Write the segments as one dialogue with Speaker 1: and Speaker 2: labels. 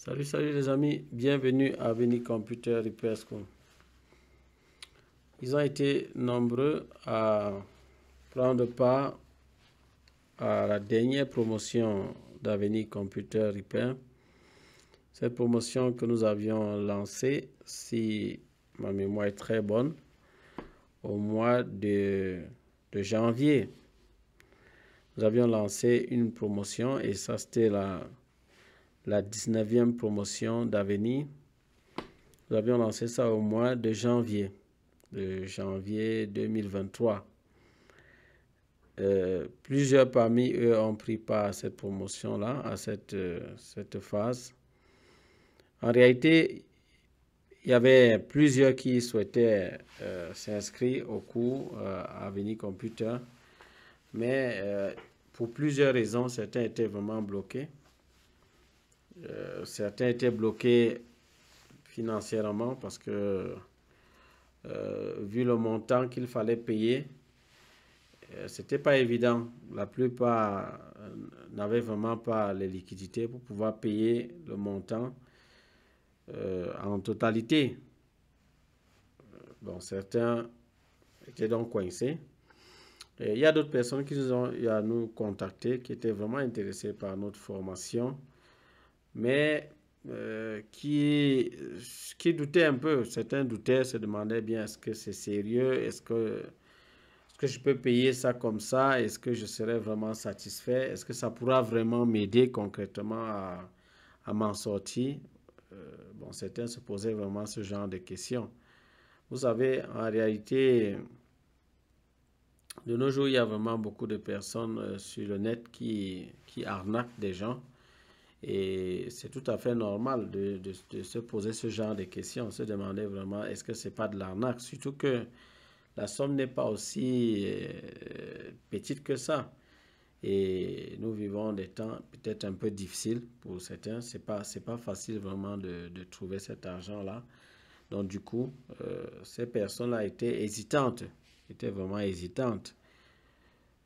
Speaker 1: Salut, salut les amis, bienvenue à Avenir Computer Repair School. Ils ont été nombreux à prendre part à la dernière promotion d'Avenir Computer Repair. Cette promotion que nous avions lancée, si ma mémoire est très bonne, au mois de, de janvier. Nous avions lancé une promotion et ça c'était la la 19e promotion d'avenir. Nous avions lancé ça au mois de janvier, de janvier 2023. Euh, plusieurs parmi eux ont pris part à cette promotion-là, à cette, euh, phase. En réalité, il y avait plusieurs qui souhaitaient euh, s'inscrire au cours à Avenir Computer, mais pour plusieurs raisons, certains étaient vraiment bloqués. Euh, certains étaient bloqués financièrement parce que, euh, vu le montant qu'il fallait payer, ce euh, c'était pas évident. La plupart n'avaient vraiment pas les liquidités pour pouvoir payer le montant en totalité. Bon, certains étaient donc coincés. il y a d'autres personnes qui nous ont, nous contactés, qui étaient vraiment intéressées par notre formation mais euh, qui, qui doutait un peu. Certains doutaient, se demandaient bien est-ce que c'est sérieux Est-ce que, est que je peux payer ça comme ça Est-ce que je serai vraiment satisfait Est-ce que ça pourra vraiment m'aider concrètement à, à m'en sortir euh, Bon, certains se posaient vraiment ce genre de questions. Vous savez, en réalité, de nos jours, il y a vraiment beaucoup de personnes euh, sur le net qui, qui arnaquent des gens et c'est tout à fait normal de, de, se poser ce genre de questions, se demander vraiment est-ce que ce n'est pas de l'arnaque, surtout que la somme n'est pas aussi euh, petite que ça. Et nous vivons des temps peut-être un peu difficiles pour certains. Ce n'est pas, pas facile vraiment de, de trouver cet argent-là. Donc du coup, euh, ces personnes-là étaient hésitantes, étaient vraiment hésitantes.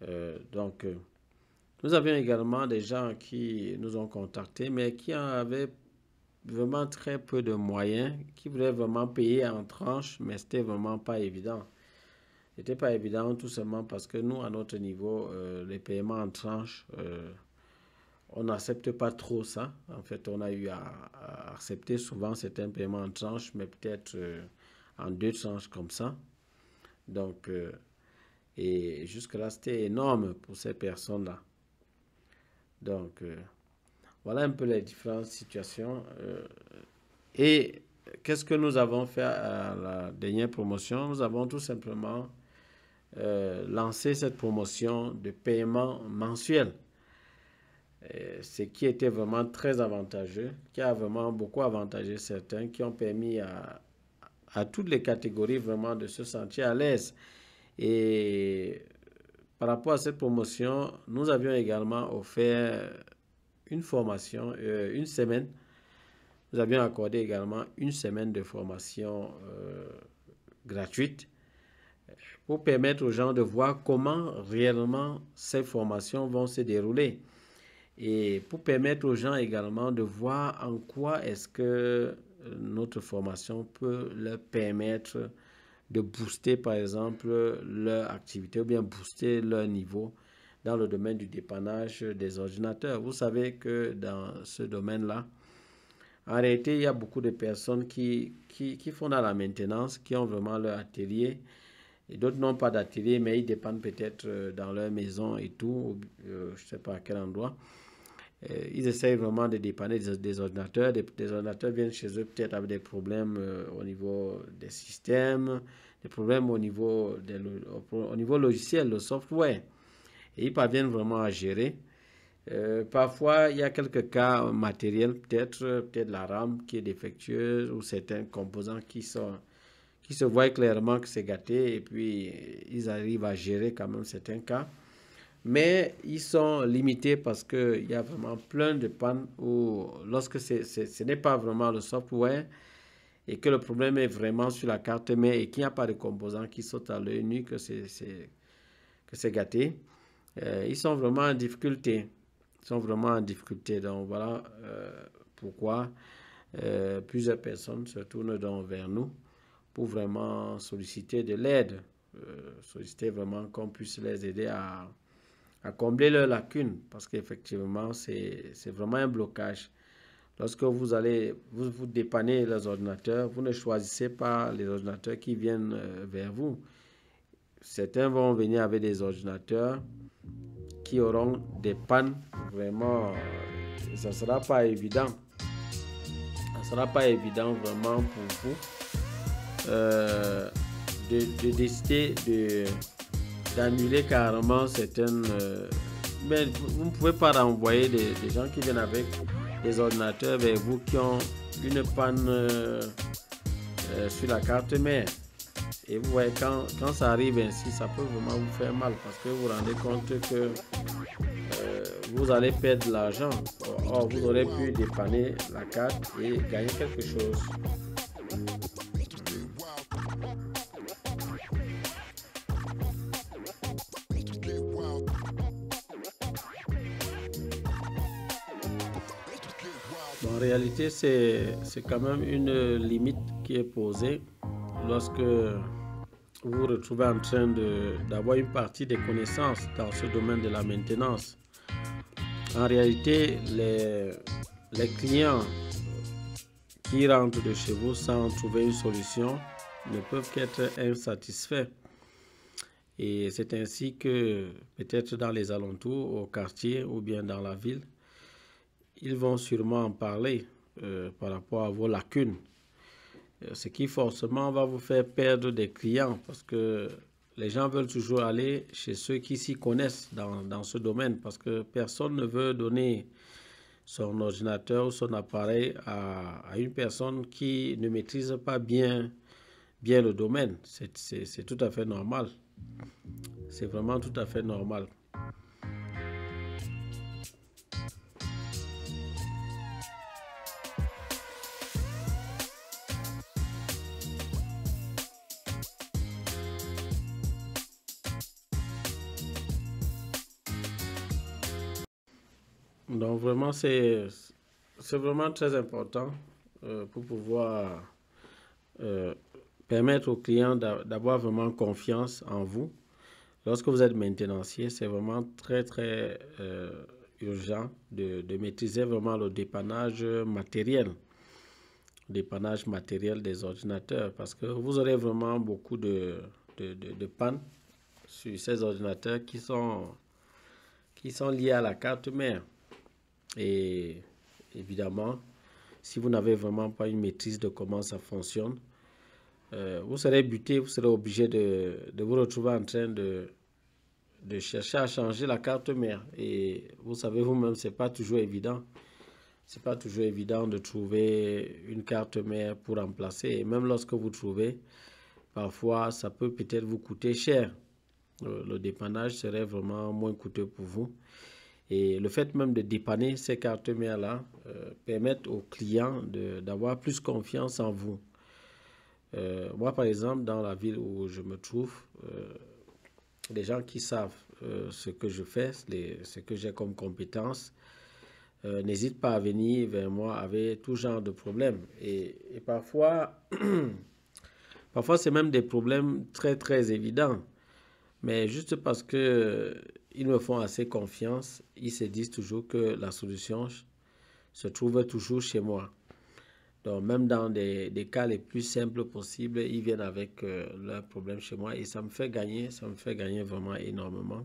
Speaker 1: Euh, donc, nous avions également des gens qui nous ont contactés, mais qui avaient vraiment très peu de moyens, qui voulaient vraiment payer en tranche, mais c'était vraiment pas évident. C'était pas évident tout simplement parce que nous, à notre niveau, euh, les paiements en tranches, euh, on n'accepte pas trop ça. En fait, on a eu à, accepter souvent certains paiements en tranche, mais peut-être euh, en deux tranches comme ça. Donc, et jusque-là, c'était énorme pour ces personnes-là. Donc, euh, voilà un peu les différentes situations. Euh, et qu'est-ce que nous avons fait à la dernière promotion Nous avons tout simplement euh, lancé cette promotion de paiement mensuel. Ce qui était vraiment très avantageux, qui a vraiment beaucoup avantagé certains, qui ont permis à, à toutes les catégories vraiment de se sentir à l'aise. Et par rapport à cette promotion, nous avions également offert une formation, euh, une semaine. Nous avions accordé également une semaine de formation euh, gratuite pour permettre aux gens de voir comment réellement ces formations vont se dérouler et pour permettre aux gens également de voir en quoi est-ce que notre formation peut leur permettre de booster, par exemple, leur activité ou bien booster leur niveau dans le domaine du dépannage des ordinateurs. Vous savez que dans ce domaine-là, en réalité, il y a beaucoup de personnes qui, qui, qui font dans la maintenance, qui ont vraiment leur atelier. Et d'autres n'ont pas d'atelier, mais ils dépendent peut-être euh, dans leur maison et tout, euh, je ne sais pas à quel endroit. Euh, ils essayent vraiment de dépanner des, ordinateurs. Des, ordinateurs viennent chez eux peut-être avec des problèmes euh, au niveau des systèmes, des problèmes au niveau, au, niveau logiciel, le software. Et ils parviennent vraiment à gérer. Euh, parfois, il y a quelques cas matériels, peut-être peut-être la RAM qui est défectueuse ou certains composants qui sont qui se voient clairement que c'est gâté et puis ils arrivent à gérer quand même certains cas mais ils sont limités parce qu'il y a vraiment plein de pannes où, lorsque ce n'est pas vraiment le software et que le problème est vraiment sur la carte mais et qu'il n'y a pas de composants qui sautent à l'œil nu, que c'est gâté, euh, ils sont vraiment en difficulté. Ils sont vraiment en difficulté. Donc voilà euh, pourquoi euh, plusieurs personnes se tournent donc vers nous pour vraiment solliciter de l'aide, solliciter vraiment qu'on puisse les aider à à combler leurs lacunes, parce qu'effectivement, c'est vraiment un blocage. Lorsque vous allez vous, vous dépanner les ordinateurs, vous ne choisissez pas les ordinateurs qui viennent euh, vers vous. Certains vont venir avec des ordinateurs qui auront des pannes. Vraiment, euh, ça sera pas évident. Ça sera pas évident vraiment pour vous euh, de décider de d'annuler carrément certaines... Euh, mais vous ne pouvez pas renvoyer des, gens qui viennent avec des ordinateurs vers vous qui ont une panne euh, euh, sur la carte mais Et vous voyez, quand, ça arrive ainsi, ça peut vraiment vous faire mal parce que vous vous rendez compte que vous allez perdre l'argent. Or, vous aurez pu dépanner la carte et gagner quelque chose. En réalité, c'est quand même une limite qui est posée lorsque vous vous retrouvez en train d'avoir une partie des connaissances dans ce domaine de la maintenance. En réalité, les, les clients qui rentrent de chez vous sans trouver une solution ne peuvent qu'être insatisfaits. Et c'est ainsi que peut-être dans les alentours, au quartier ou bien dans la ville, ils vont sûrement en parler euh, par rapport à vos lacunes, euh, ce qui forcément va vous faire perdre des clients parce que les gens veulent toujours aller chez ceux qui s'y connaissent dans, ce domaine parce que personne ne veut donner son ordinateur ou son appareil à, une personne qui ne maîtrise pas bien, bien le domaine. C'est tout à fait normal. C'est vraiment tout à fait normal. vraiment, c'est vraiment très important euh, pour pouvoir euh, permettre aux clients d'avoir vraiment confiance en vous. Lorsque vous êtes maintenancier, c'est vraiment très, très euh, urgent de, maîtriser vraiment le dépannage matériel, dépannage matériel des ordinateurs, parce que vous aurez vraiment beaucoup de, de, pannes sur ces ordinateurs qui sont, qui sont liés à la carte mère. Et évidemment, si vous n'avez vraiment pas une maîtrise de comment ça fonctionne, euh, vous serez buté, vous serez obligé de, de vous retrouver en train de, de, chercher à changer la carte mère. Et vous savez vous-même, ce n'est pas toujours évident. Ce n'est pas toujours évident de trouver une carte mère pour remplacer. Et même lorsque vous trouvez, parfois, ça peut peut-être vous coûter cher. Le, euh, le dépannage serait vraiment moins coûteux pour vous. Et le fait même de dépanner ces cartes mères là euh, permettent aux clients d'avoir plus confiance en vous. Euh, moi, par exemple, dans la ville où je me trouve, euh, les gens qui savent euh, ce que je fais, ce que j'ai comme compétences, n'hésitent pas à venir vers moi avec tout genre de problèmes. Et, et parfois, parfois c'est même des problèmes très, très évidents. Mais juste parce que ils me font assez confiance. Ils se disent toujours que la solution se trouve toujours chez moi. Donc, même dans des, cas les plus simples possibles, ils viennent avec euh, leurs problèmes chez moi et ça me fait gagner, ça me fait gagner vraiment énormément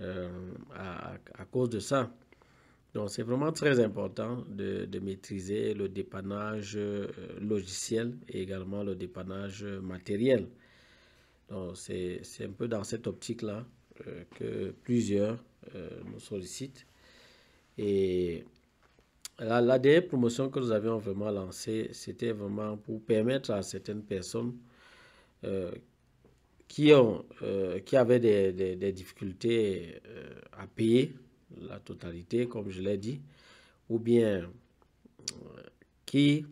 Speaker 1: euh, à, cause de ça. Donc, c'est vraiment très important de, de maîtriser le dépannage euh, logiciel et également le dépannage matériel. Donc, c'est un peu dans cette optique-là euh, que plusieurs nous euh, sollicitent. Et la, dernière promotion que nous avions vraiment lancée, c'était vraiment pour permettre à certaines personnes euh, qui, ont, qui avaient des, des, difficultés à payer la totalité, comme je l'ai dit, ou bien qui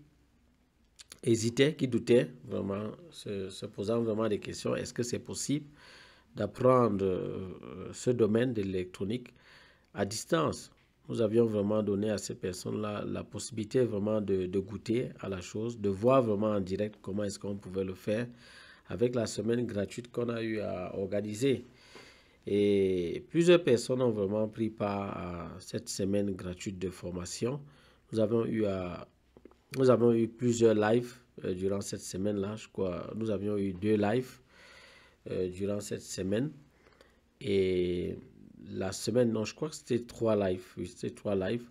Speaker 1: hésitaient, qui doutaient vraiment, se, se posant vraiment des questions, est-ce que c'est possible d'apprendre euh, ce domaine de l'électronique à distance. Nous avions vraiment donné à ces personnes-là la possibilité vraiment de, goûter à la chose, de voir vraiment en direct comment est-ce qu'on pouvait le faire avec la semaine gratuite qu'on a eu à organiser. Et plusieurs personnes ont vraiment pris part à cette semaine gratuite de formation. Nous avons eu, à, nous avons eu plusieurs lives euh, durant cette semaine-là. Je crois nous avions eu deux lives euh, durant cette semaine. Et la semaine, non, je crois que c'était trois lives. c'était trois lives.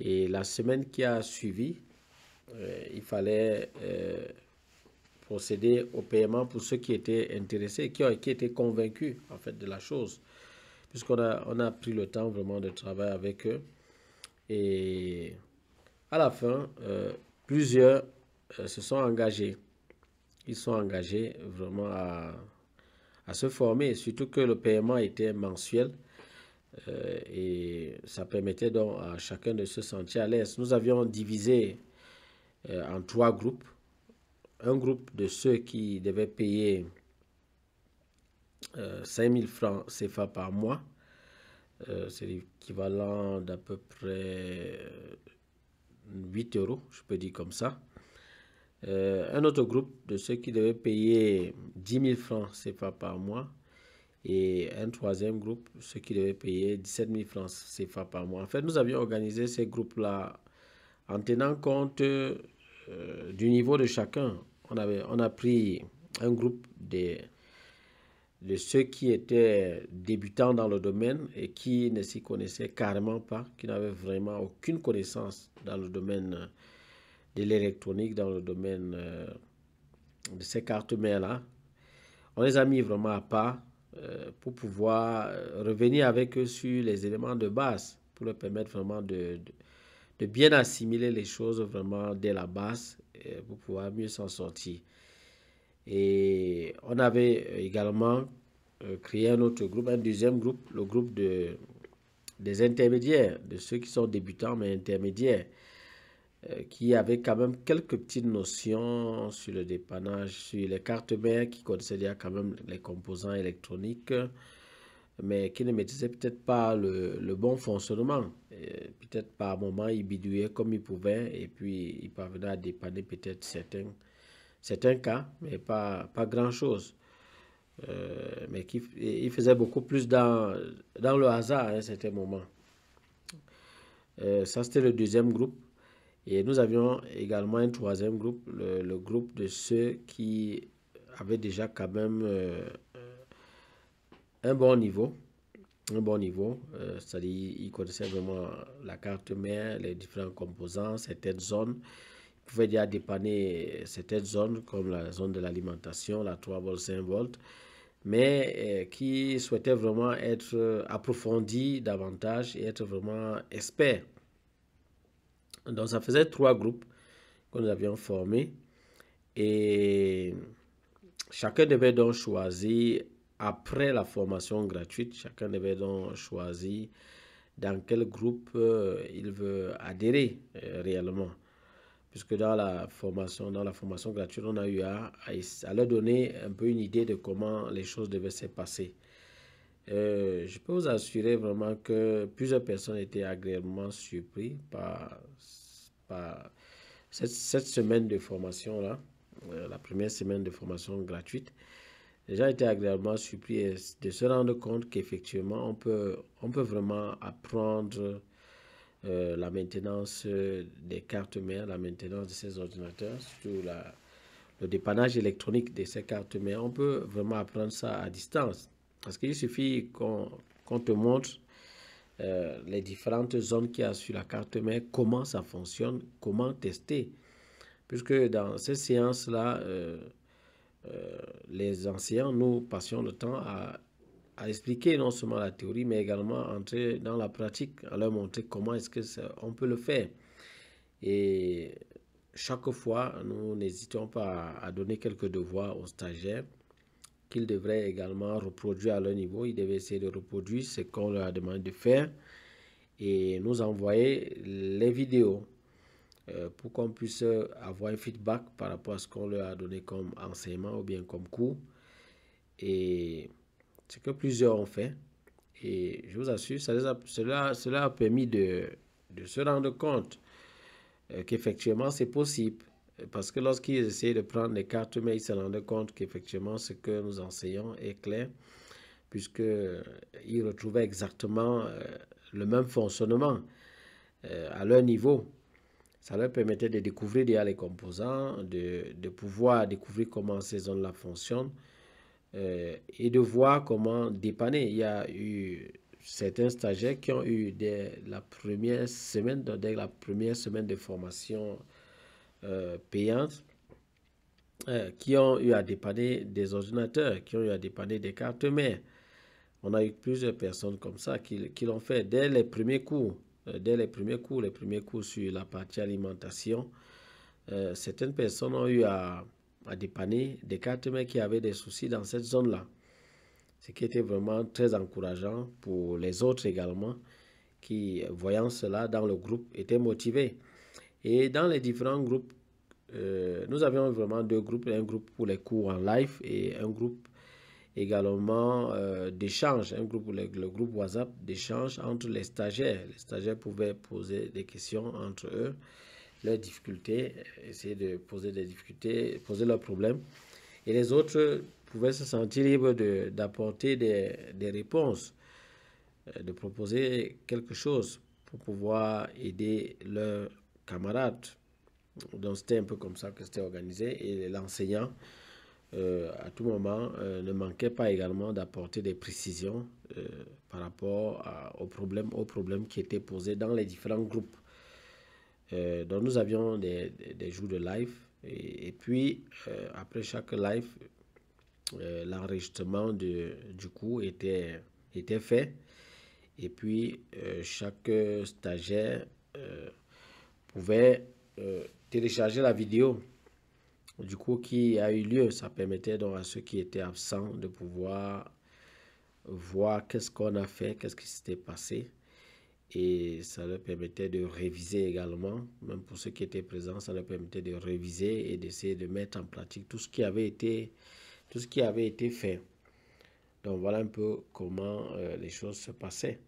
Speaker 1: Et la semaine qui a suivi, euh, il fallait euh, procéder au paiement pour ceux qui étaient intéressés, qui, qui étaient convaincus en fait de la chose. Puisqu'on a, on a pris le temps vraiment de travailler avec eux. Et à la fin, plusieurs se sont engagés. Ils sont engagés vraiment à, à se former, surtout que le paiement était mensuel euh, et ça permettait donc à chacun de se sentir à l'aise. Nous avions divisé euh, en trois groupes. Un groupe de ceux qui devaient payer 5000 euh, francs CFA par mois, c'est l'équivalent d'à peu près 8 euros, je peux dire comme ça. Euh, un autre groupe de ceux qui devaient payer 10 000 francs CFA par mois. Et un troisième groupe, ceux qui devaient payer 17 000 francs CFA par mois. En fait, nous avions organisé ces groupes-là en tenant compte euh, du niveau de chacun. On, avait, on a pris un groupe de, de ceux qui étaient débutants dans le domaine et qui ne s'y connaissaient carrément pas, qui n'avaient vraiment aucune connaissance dans le domaine de l'électronique dans le domaine euh, de ces cartes mères là On les a mis vraiment à part euh, pour pouvoir euh, revenir avec eux sur les éléments de base pour leur permettre vraiment de, de, bien assimiler les choses vraiment dès la base pour pouvoir mieux s'en sortir. Et on avait également créé un autre groupe, un deuxième groupe, le groupe de, des intermédiaires, de ceux qui sont débutants mais intermédiaires. Euh, qui avait quand même quelques petites notions sur le dépannage, sur les cartes mères, qui connaissait déjà quand même les composants électroniques, mais qui ne maîtrisait peut-être pas le, bon fonctionnement. Peut-être par moment, il bidouillait comme il pouvait et puis il parvenait à dépanner peut-être certains, certains cas, mais pas, pas grand-chose. Euh, mais qui, il faisait beaucoup plus dans, dans le hasard à un certain moment. Euh, ça, c'était le deuxième groupe. Et nous avions également un troisième groupe, le, groupe de ceux qui avaient déjà quand même euh, un bon niveau, un bon niveau, euh, c'est-à-dire ils connaissaient vraiment la carte mère, les différents composants, certaines zones. Ils pouvaient déjà dépanner certaines zones comme la zone de l'alimentation, la 3 volts, 5 volts, mais euh, qui souhaitaient vraiment être approfondis davantage et être vraiment experts donc ça faisait trois groupes que nous avions formés. Et chacun devait donc choisir, après la formation gratuite, chacun devait donc choisir dans quel groupe euh, il veut adhérer euh, réellement. Puisque dans la formation, dans la formation gratuite, on a eu à, leur donner un peu une idée de comment les choses devaient se passer. Euh, je peux vous assurer vraiment que plusieurs personnes étaient agréablement surpris par par cette, semaine de formation-là, euh, la première semaine de formation gratuite, j'ai été agréablement surpris de se rendre compte qu'effectivement, on peut, on peut vraiment apprendre euh, la maintenance des cartes mères, la maintenance de ces ordinateurs, surtout le dépannage électronique de ces cartes mères. On peut vraiment apprendre ça à distance. Parce qu'il suffit qu'on te montre euh, les différentes zones qu'il y a sur la carte mais comment ça fonctionne, comment tester. Puisque dans ces séances-là, euh, euh, les anciens, nous passions le temps à, expliquer non seulement la théorie, mais également entrer dans la pratique, à leur montrer comment est-ce que on peut le faire. Et chaque fois, nous n'hésitons pas à, à donner quelques devoirs aux stagiaires qu'ils devraient également reproduire à leur niveau. Ils devaient essayer de reproduire ce qu'on leur a demandé de faire et nous envoyer les vidéos euh, pour qu'on puisse avoir un feedback par rapport à ce qu'on leur a donné comme enseignement ou bien comme cours. Et ce que plusieurs ont fait. Et je vous assure, cela, a permis de se rendre compte euh, qu'effectivement c'est possible parce que lorsqu'ils essayaient de prendre les cartes, mais ils se rendaient compte qu'effectivement, ce que nous enseignons est clair, puisqu'ils euh, retrouvaient exactement euh, le même fonctionnement euh, à leur niveau. Ça leur permettait de découvrir déjà les composants, de, pouvoir découvrir comment ces zones-là fonctionnent et de voir comment dépanner. Il y a eu certains stagiaires qui ont eu la première semaine, dès la première semaine de formation euh, payantes euh, qui ont eu à dépanner des ordinateurs, qui ont eu à dépanner des cartes mères. On a eu plusieurs personnes comme ça qui, qui l'ont fait dès les premiers cours. Euh, dès les premiers cours, les premiers cours sur la partie alimentation, certaines personnes ont eu à, à dépanner des cartes mères qui avaient des soucis dans cette zone-là. Ce qui était vraiment très encourageant pour les autres également qui, voyant cela dans le groupe, étaient motivés. Et dans les différents groupes, euh, nous avions vraiment deux groupes, un groupe pour les cours en live et un groupe également euh, d'échange, un groupe, le, groupe WhatsApp d'échange entre les stagiaires. Les stagiaires pouvaient poser des questions entre eux, leurs difficultés, essayer de poser des difficultés, poser leurs problèmes. Et les autres pouvaient se sentir libres d'apporter des, des, réponses, euh, de proposer quelque chose pour pouvoir aider leur camarades. Donc c'était un peu comme ça que c'était organisé et l'enseignant, euh, à tout moment, euh, ne manquait pas également d'apporter des précisions euh, par rapport aux, problèmes, aux problèmes qui étaient posés dans les différents groupes. donc nous avions des, des, jours de live et, puis après chaque live, l'enregistrement du coup était, était fait et puis chaque stagiaire pouvait euh, télécharger la vidéo du coup qui a eu lieu. Ça permettait donc à ceux qui étaient absents de pouvoir voir qu'est-ce qu'on a fait, qu'est-ce qui s'était passé. Et ça leur permettait de réviser également, même pour ceux qui étaient présents, ça leur permettait de réviser et d'essayer de mettre en pratique tout ce qui avait été, tout ce qui avait été fait. Donc voilà un peu comment euh, les choses se passaient.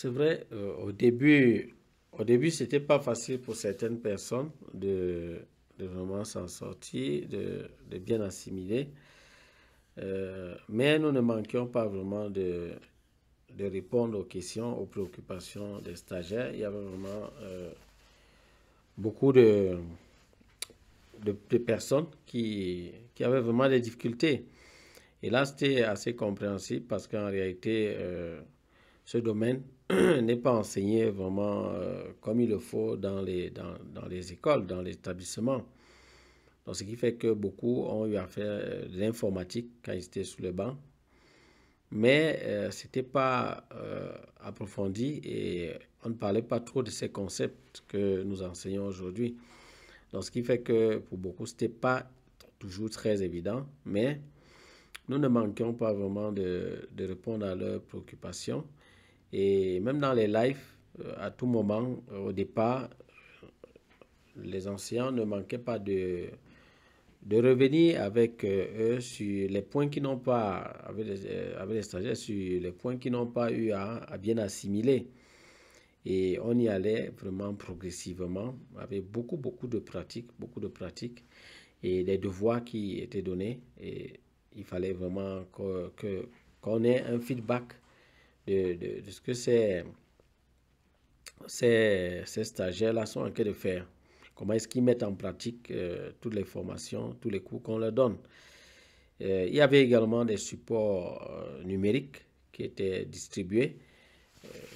Speaker 1: C'est vrai, euh, au début, au début, c'était pas facile pour certaines personnes de, vraiment s'en sortir, de, bien assimiler. Euh, mais nous ne manquions pas vraiment de, de, répondre aux questions, aux préoccupations des stagiaires. Il y avait vraiment euh, beaucoup de, personnes qui, qui avaient vraiment des difficultés. Et là, c'était assez compréhensible parce qu'en réalité, ce domaine n'est pas enseigné vraiment euh, comme il le faut dans les, dans, dans les écoles, dans les établissements. ce qui fait que beaucoup ont eu à euh, l'informatique quand ils étaient sous le banc. Mais euh, c'était ce n'était pas approfondi et on ne parlait pas trop de ces concepts que nous enseignons aujourd'hui. ce qui fait que pour beaucoup, ce n'était pas toujours très évident, mais nous ne manquions pas vraiment de répondre à leurs préoccupations. Et même dans les lives, euh, à tout moment, euh, au départ, les anciens ne manquaient pas de, de revenir avec euh, eux sur les points qui n'ont pas, avec les, stagiaires, sur les points qui n'ont pas eu à, bien assimiler. Et on y allait vraiment progressivement, avec beaucoup, beaucoup de pratiques, beaucoup de pratiques et des devoirs qui étaient donnés. Et il fallait vraiment qu'on que, qu'on ait un feedback de, ce que ces, ces, ces stagiaires-là sont en train de faire. Comment est-ce qu'ils mettent en pratique euh, toutes les formations, tous les cours qu'on leur donne. Euh, il y avait également des supports euh, numériques qui étaient distribués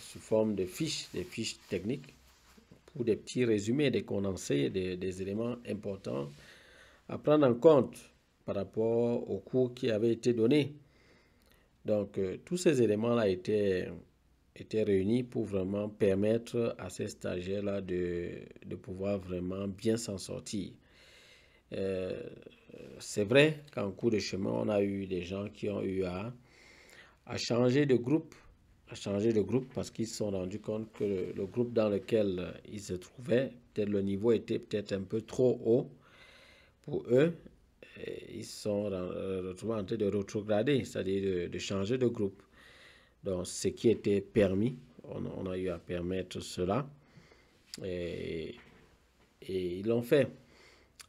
Speaker 1: sous forme de fiches, des fiches techniques, pour des petits résumés, des condensés, des éléments importants à prendre en compte par rapport aux cours qui avaient été donnés donc, euh, tous ces éléments-là étaient, réunis pour vraiment permettre à ces stagiaires-là de, pouvoir vraiment bien s'en sortir. Euh, c'est vrai qu'en cours de chemin, on a eu des gens qui ont eu à, à changer de groupe, à changer de groupe parce qu'ils se sont rendus compte que le, le, groupe dans lequel ils se trouvaient, peut-être le niveau était peut-être un peu trop haut pour eux ils sont euh, retrouvés en train de retrograder, c'est-à-dire de, changer de groupe. Donc, ce qui était permis, on, a eu à permettre cela. Et, ils l'ont fait.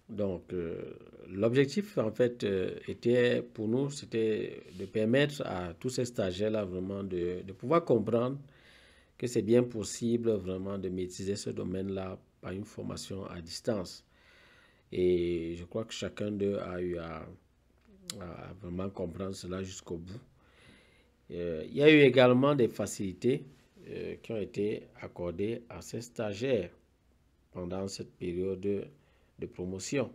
Speaker 1: Donc, euh, l'objectif, en fait, euh, était pour nous, c'était de permettre à tous ces stagiaires-là vraiment de, de, pouvoir comprendre que c'est bien possible vraiment de maîtriser ce domaine-là par une formation à distance. Et je crois que chacun d'eux a eu à, vraiment comprendre cela jusqu'au bout. Euh, il y a eu également des facilités euh, qui ont été accordées à ces stagiaires pendant cette période de promotion.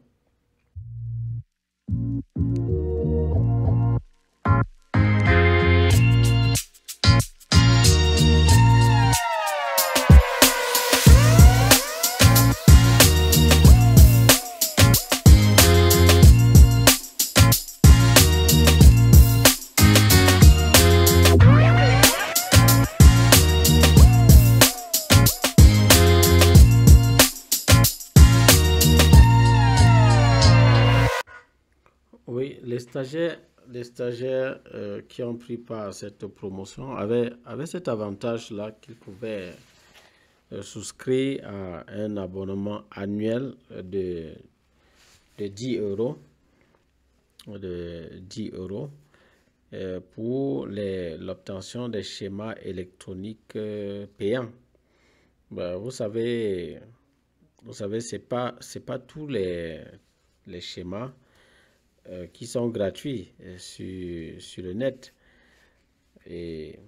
Speaker 1: les stagiaires euh, qui ont pris part à cette promotion avaient, cet avantage-là qu'ils pouvaient euh, souscrire à un abonnement annuel de, 10 euros, euh, pour l'obtention des schémas électroniques payants. Bah, vous savez, ce n'est pas, tous les schémas euh, qui sont gratuits euh, sur, sur le net. Et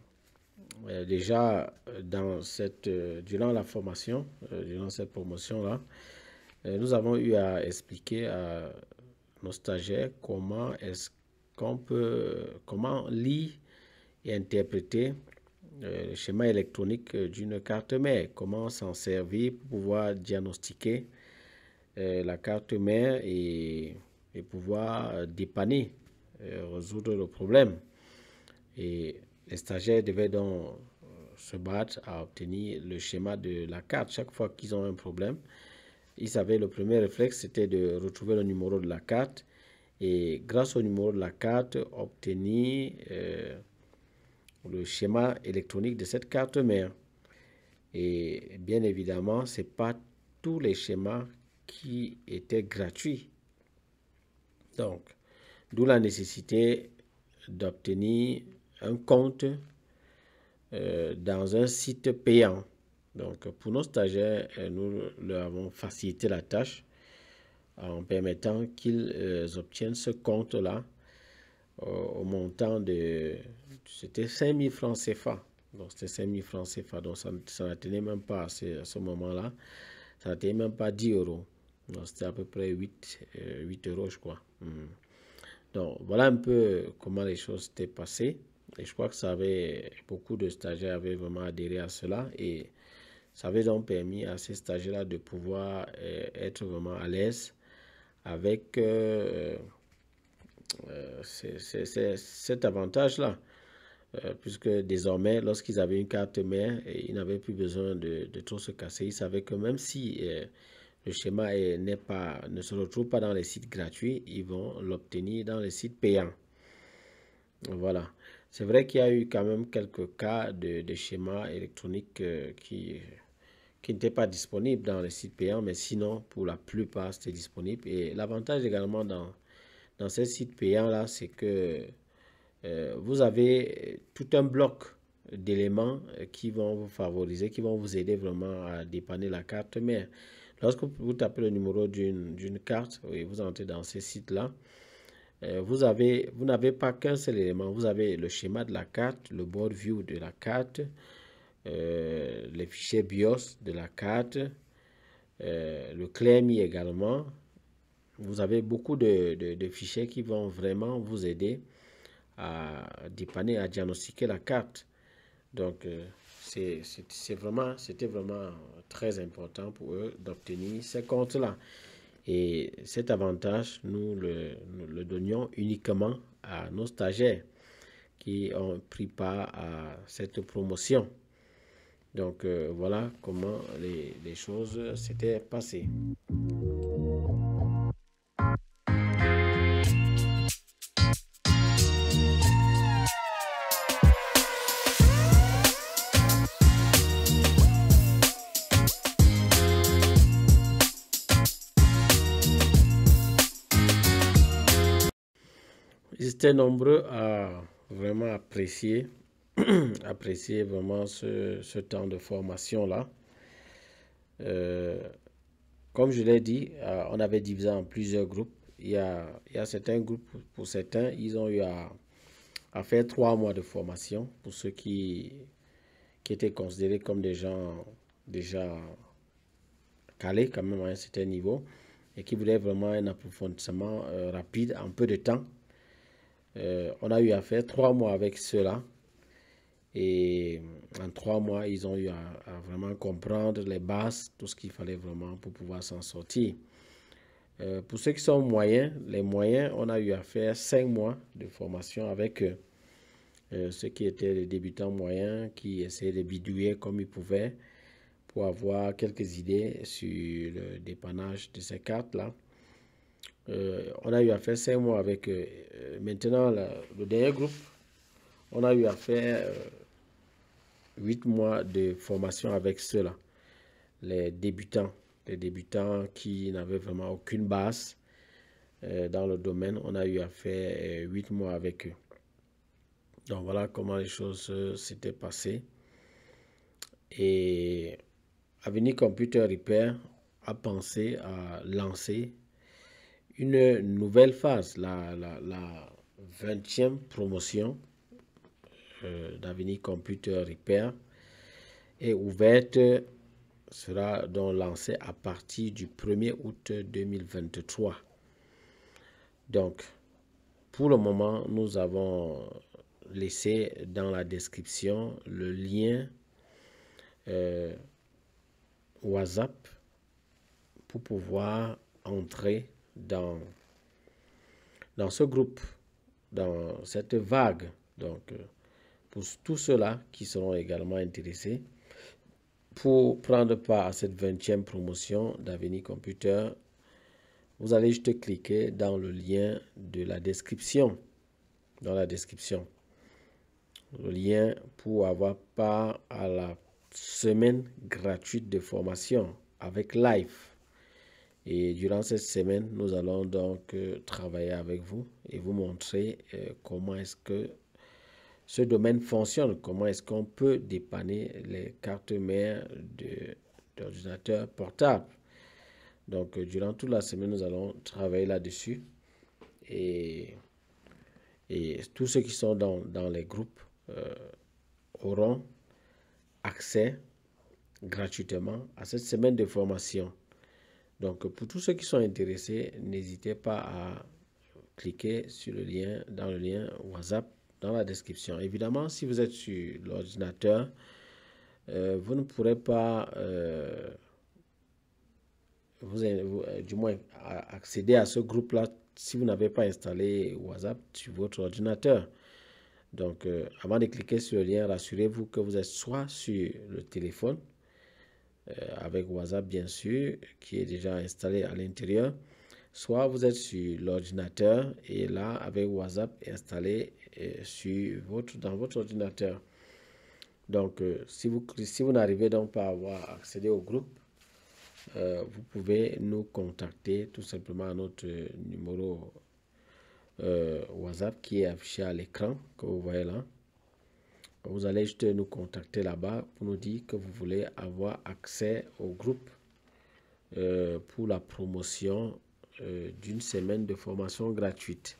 Speaker 1: euh, déjà, dans cette, durant la formation, durant cette promotion-là, nous avons eu à expliquer à nos stagiaires comment est qu'on peut, comment lire et interpréter le schéma électronique d'une carte mère, comment s'en servir pour pouvoir diagnostiquer la carte mère et et pouvoir euh, dépanner, euh, résoudre le problème. Et les stagiaires devaient donc euh, se battre à obtenir le schéma de la carte. Chaque fois qu'ils ont un problème, ils avaient le premier réflexe, c'était de retrouver le numéro de la carte et grâce au numéro de la carte, obtenir le schéma électronique de cette carte mère. Et bien évidemment, ce n'est pas tous les schémas qui étaient gratuits donc, d'où la nécessité d'obtenir un compte euh, dans un site payant. Donc, pour nos stagiaires, euh, nous leur avons facilité la tâche en permettant qu'ils euh, obtiennent ce compte-là au montant de... C'était 5000 francs CFA. Donc, c'était 5 francs CFA. Donc, ça, ça n'atteignait même pas à ce, moment-là. Ça n'atteignait même pas 10 euros. Donc, c'était à peu près 8, 8 euros, je crois. Mm. Donc, voilà un peu comment les choses s'étaient passées. Et je crois que ça avait, beaucoup de stagiaires avaient vraiment adhéré à cela. Et ça avait donc permis à ces stagiaires-là de pouvoir euh, être vraiment à l'aise avec euh, euh, cet avantage-là. puisque désormais, lorsqu'ils avaient une carte mère, ils n'avaient plus besoin de, de, se casser. Ils savaient que même si le schéma n'est pas, ne se retrouve pas dans les sites gratuits, ils vont l'obtenir dans les sites payants. Voilà. C'est vrai qu'il y a eu quand même quelques cas de, de schémas électroniques euh, qui, qui n'étaient pas disponibles dans les sites payants, mais sinon, pour la plupart, c'était disponible. Et l'avantage également dans, dans ces sites payants-là, c'est que euh, vous avez euh, tout un bloc d'éléments qui vont vous favoriser, qui vont vous aider vraiment à dépanner la carte mère. Lorsque vous tapez le numéro d'une carte, oui, vous entrez dans ces sites-là, euh, vous n'avez pas qu'un seul élément. Vous avez le schéma de la carte, le board view de la carte, euh, les fichiers BIOS de la carte, euh, le CLEMI également. Vous avez beaucoup de, fichiers qui vont vraiment vous aider à dépanner, à diagnostiquer la carte. Donc, c'est vraiment, c'était vraiment très important pour eux d'obtenir ces comptes-là. Et cet avantage, nous le, donnions uniquement à nos stagiaires qui ont pris part à cette promotion. Donc euh, voilà comment les, les choses s'étaient passées. Ils étaient nombreux à vraiment apprécier, apprécier vraiment ce, temps de formation-là. Euh, comme je l'ai dit, euh, on avait divisé en plusieurs groupes. Il y, a, certains groupes, pour certains, ils ont eu à, faire trois mois de formation pour ceux qui, étaient considérés comme des gens déjà calés quand même à un certain niveau et qui voulaient vraiment un approfondissement euh, rapide en peu de temps euh, on a eu à faire trois mois avec cela. Et en trois mois, ils ont eu à, vraiment comprendre les bases, tout ce qu'il fallait vraiment pour pouvoir s'en sortir. Euh, pour ceux qui sont moyens, les moyens, on a eu à faire cinq mois de formation avec eux. Euh, ceux qui étaient les débutants moyens, qui essayaient de bidouiller comme ils pouvaient pour avoir quelques idées sur le dépannage de ces cartes-là. Euh, on a eu à faire cinq mois avec euh, euh, maintenant le dernier groupe. On a eu à faire huit mois de formation avec ceux-là, les débutants, les débutants qui n'avaient vraiment aucune base dans le domaine. On a eu à faire huit mois avec eux. Donc voilà comment les choses s'étaient passées. Et Avenir Computer Repair a pensé à lancer une nouvelle phase, la, la, 20e promotion euh, d'Avenir Computer Repair est ouverte, sera donc lancée à partir du 1er août 2023. Donc, pour le moment, nous avons laissé dans la description le lien euh, WhatsApp pour pouvoir entrer dans, dans ce groupe, dans cette vague. Donc, euh, pour tous ceux-là qui seront également intéressés, pour prendre part à cette 20e promotion d'Avenir Computer, vous allez juste cliquer dans le lien de la description. Dans la description. Le lien pour avoir part à la semaine gratuite de formation avec Live. Et durant cette semaine, nous allons donc euh, travailler avec vous et vous montrer euh, comment est-ce que ce domaine fonctionne, comment est-ce qu'on peut dépanner les cartes mères d'ordinateurs portables. Donc, euh, durant toute la semaine, nous allons travailler là-dessus. Et, et, tous ceux qui sont dans, les groupes auront accès gratuitement à cette semaine de formation. Donc, pour tous ceux qui sont intéressés, n'hésitez pas à cliquer sur le lien, dans le lien WhatsApp dans la description. Évidemment, si vous êtes sur l'ordinateur, euh, vous ne pourrez pas, euh, euh, du moins, accéder à ce groupe-là si vous n'avez pas installé WhatsApp sur votre ordinateur. Donc, avant de cliquer sur le lien, rassurez-vous que vous êtes soit sur le téléphone, euh, avec WhatsApp bien sûr, qui est déjà installé à l'intérieur. Soit vous êtes sur l'ordinateur et là avec WhatsApp installé euh, sur votre, dans votre ordinateur. Donc euh, si vous, si vous n'arrivez donc pas à avoir accédé au groupe, vous pouvez nous contacter tout simplement à notre numéro WhatsApp qui est affiché à l'écran que vous voyez là. Vous allez juste nous contacter là-bas pour nous dire que vous voulez avoir accès au groupe euh, pour la promotion euh, d'une semaine de formation gratuite.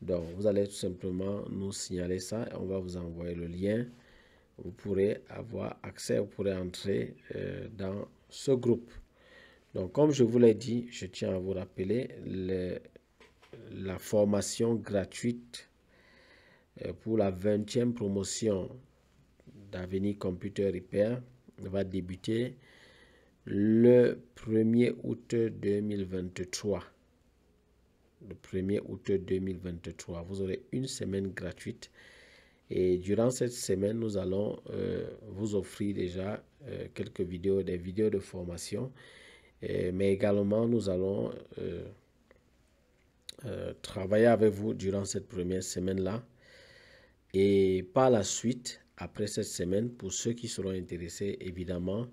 Speaker 1: Donc, vous allez tout simplement nous signaler ça et on va vous envoyer le lien. Vous pourrez avoir accès, vous pourrez entrer euh, dans ce groupe. Donc, comme je vous l'ai dit, je tiens à vous rappeler, la formation gratuite euh, pour la 20e promotion d'Avenir Computer Repair va débuter le 1er août 2023. Le 1er août 2023. Vous aurez une semaine gratuite. Et durant cette semaine, nous allons euh, vous offrir déjà euh, quelques vidéos, des vidéos de formation. mais également, nous allons travailler avec vous durant cette première semaine-là et par la suite, après cette semaine, pour ceux qui seront intéressés, évidemment,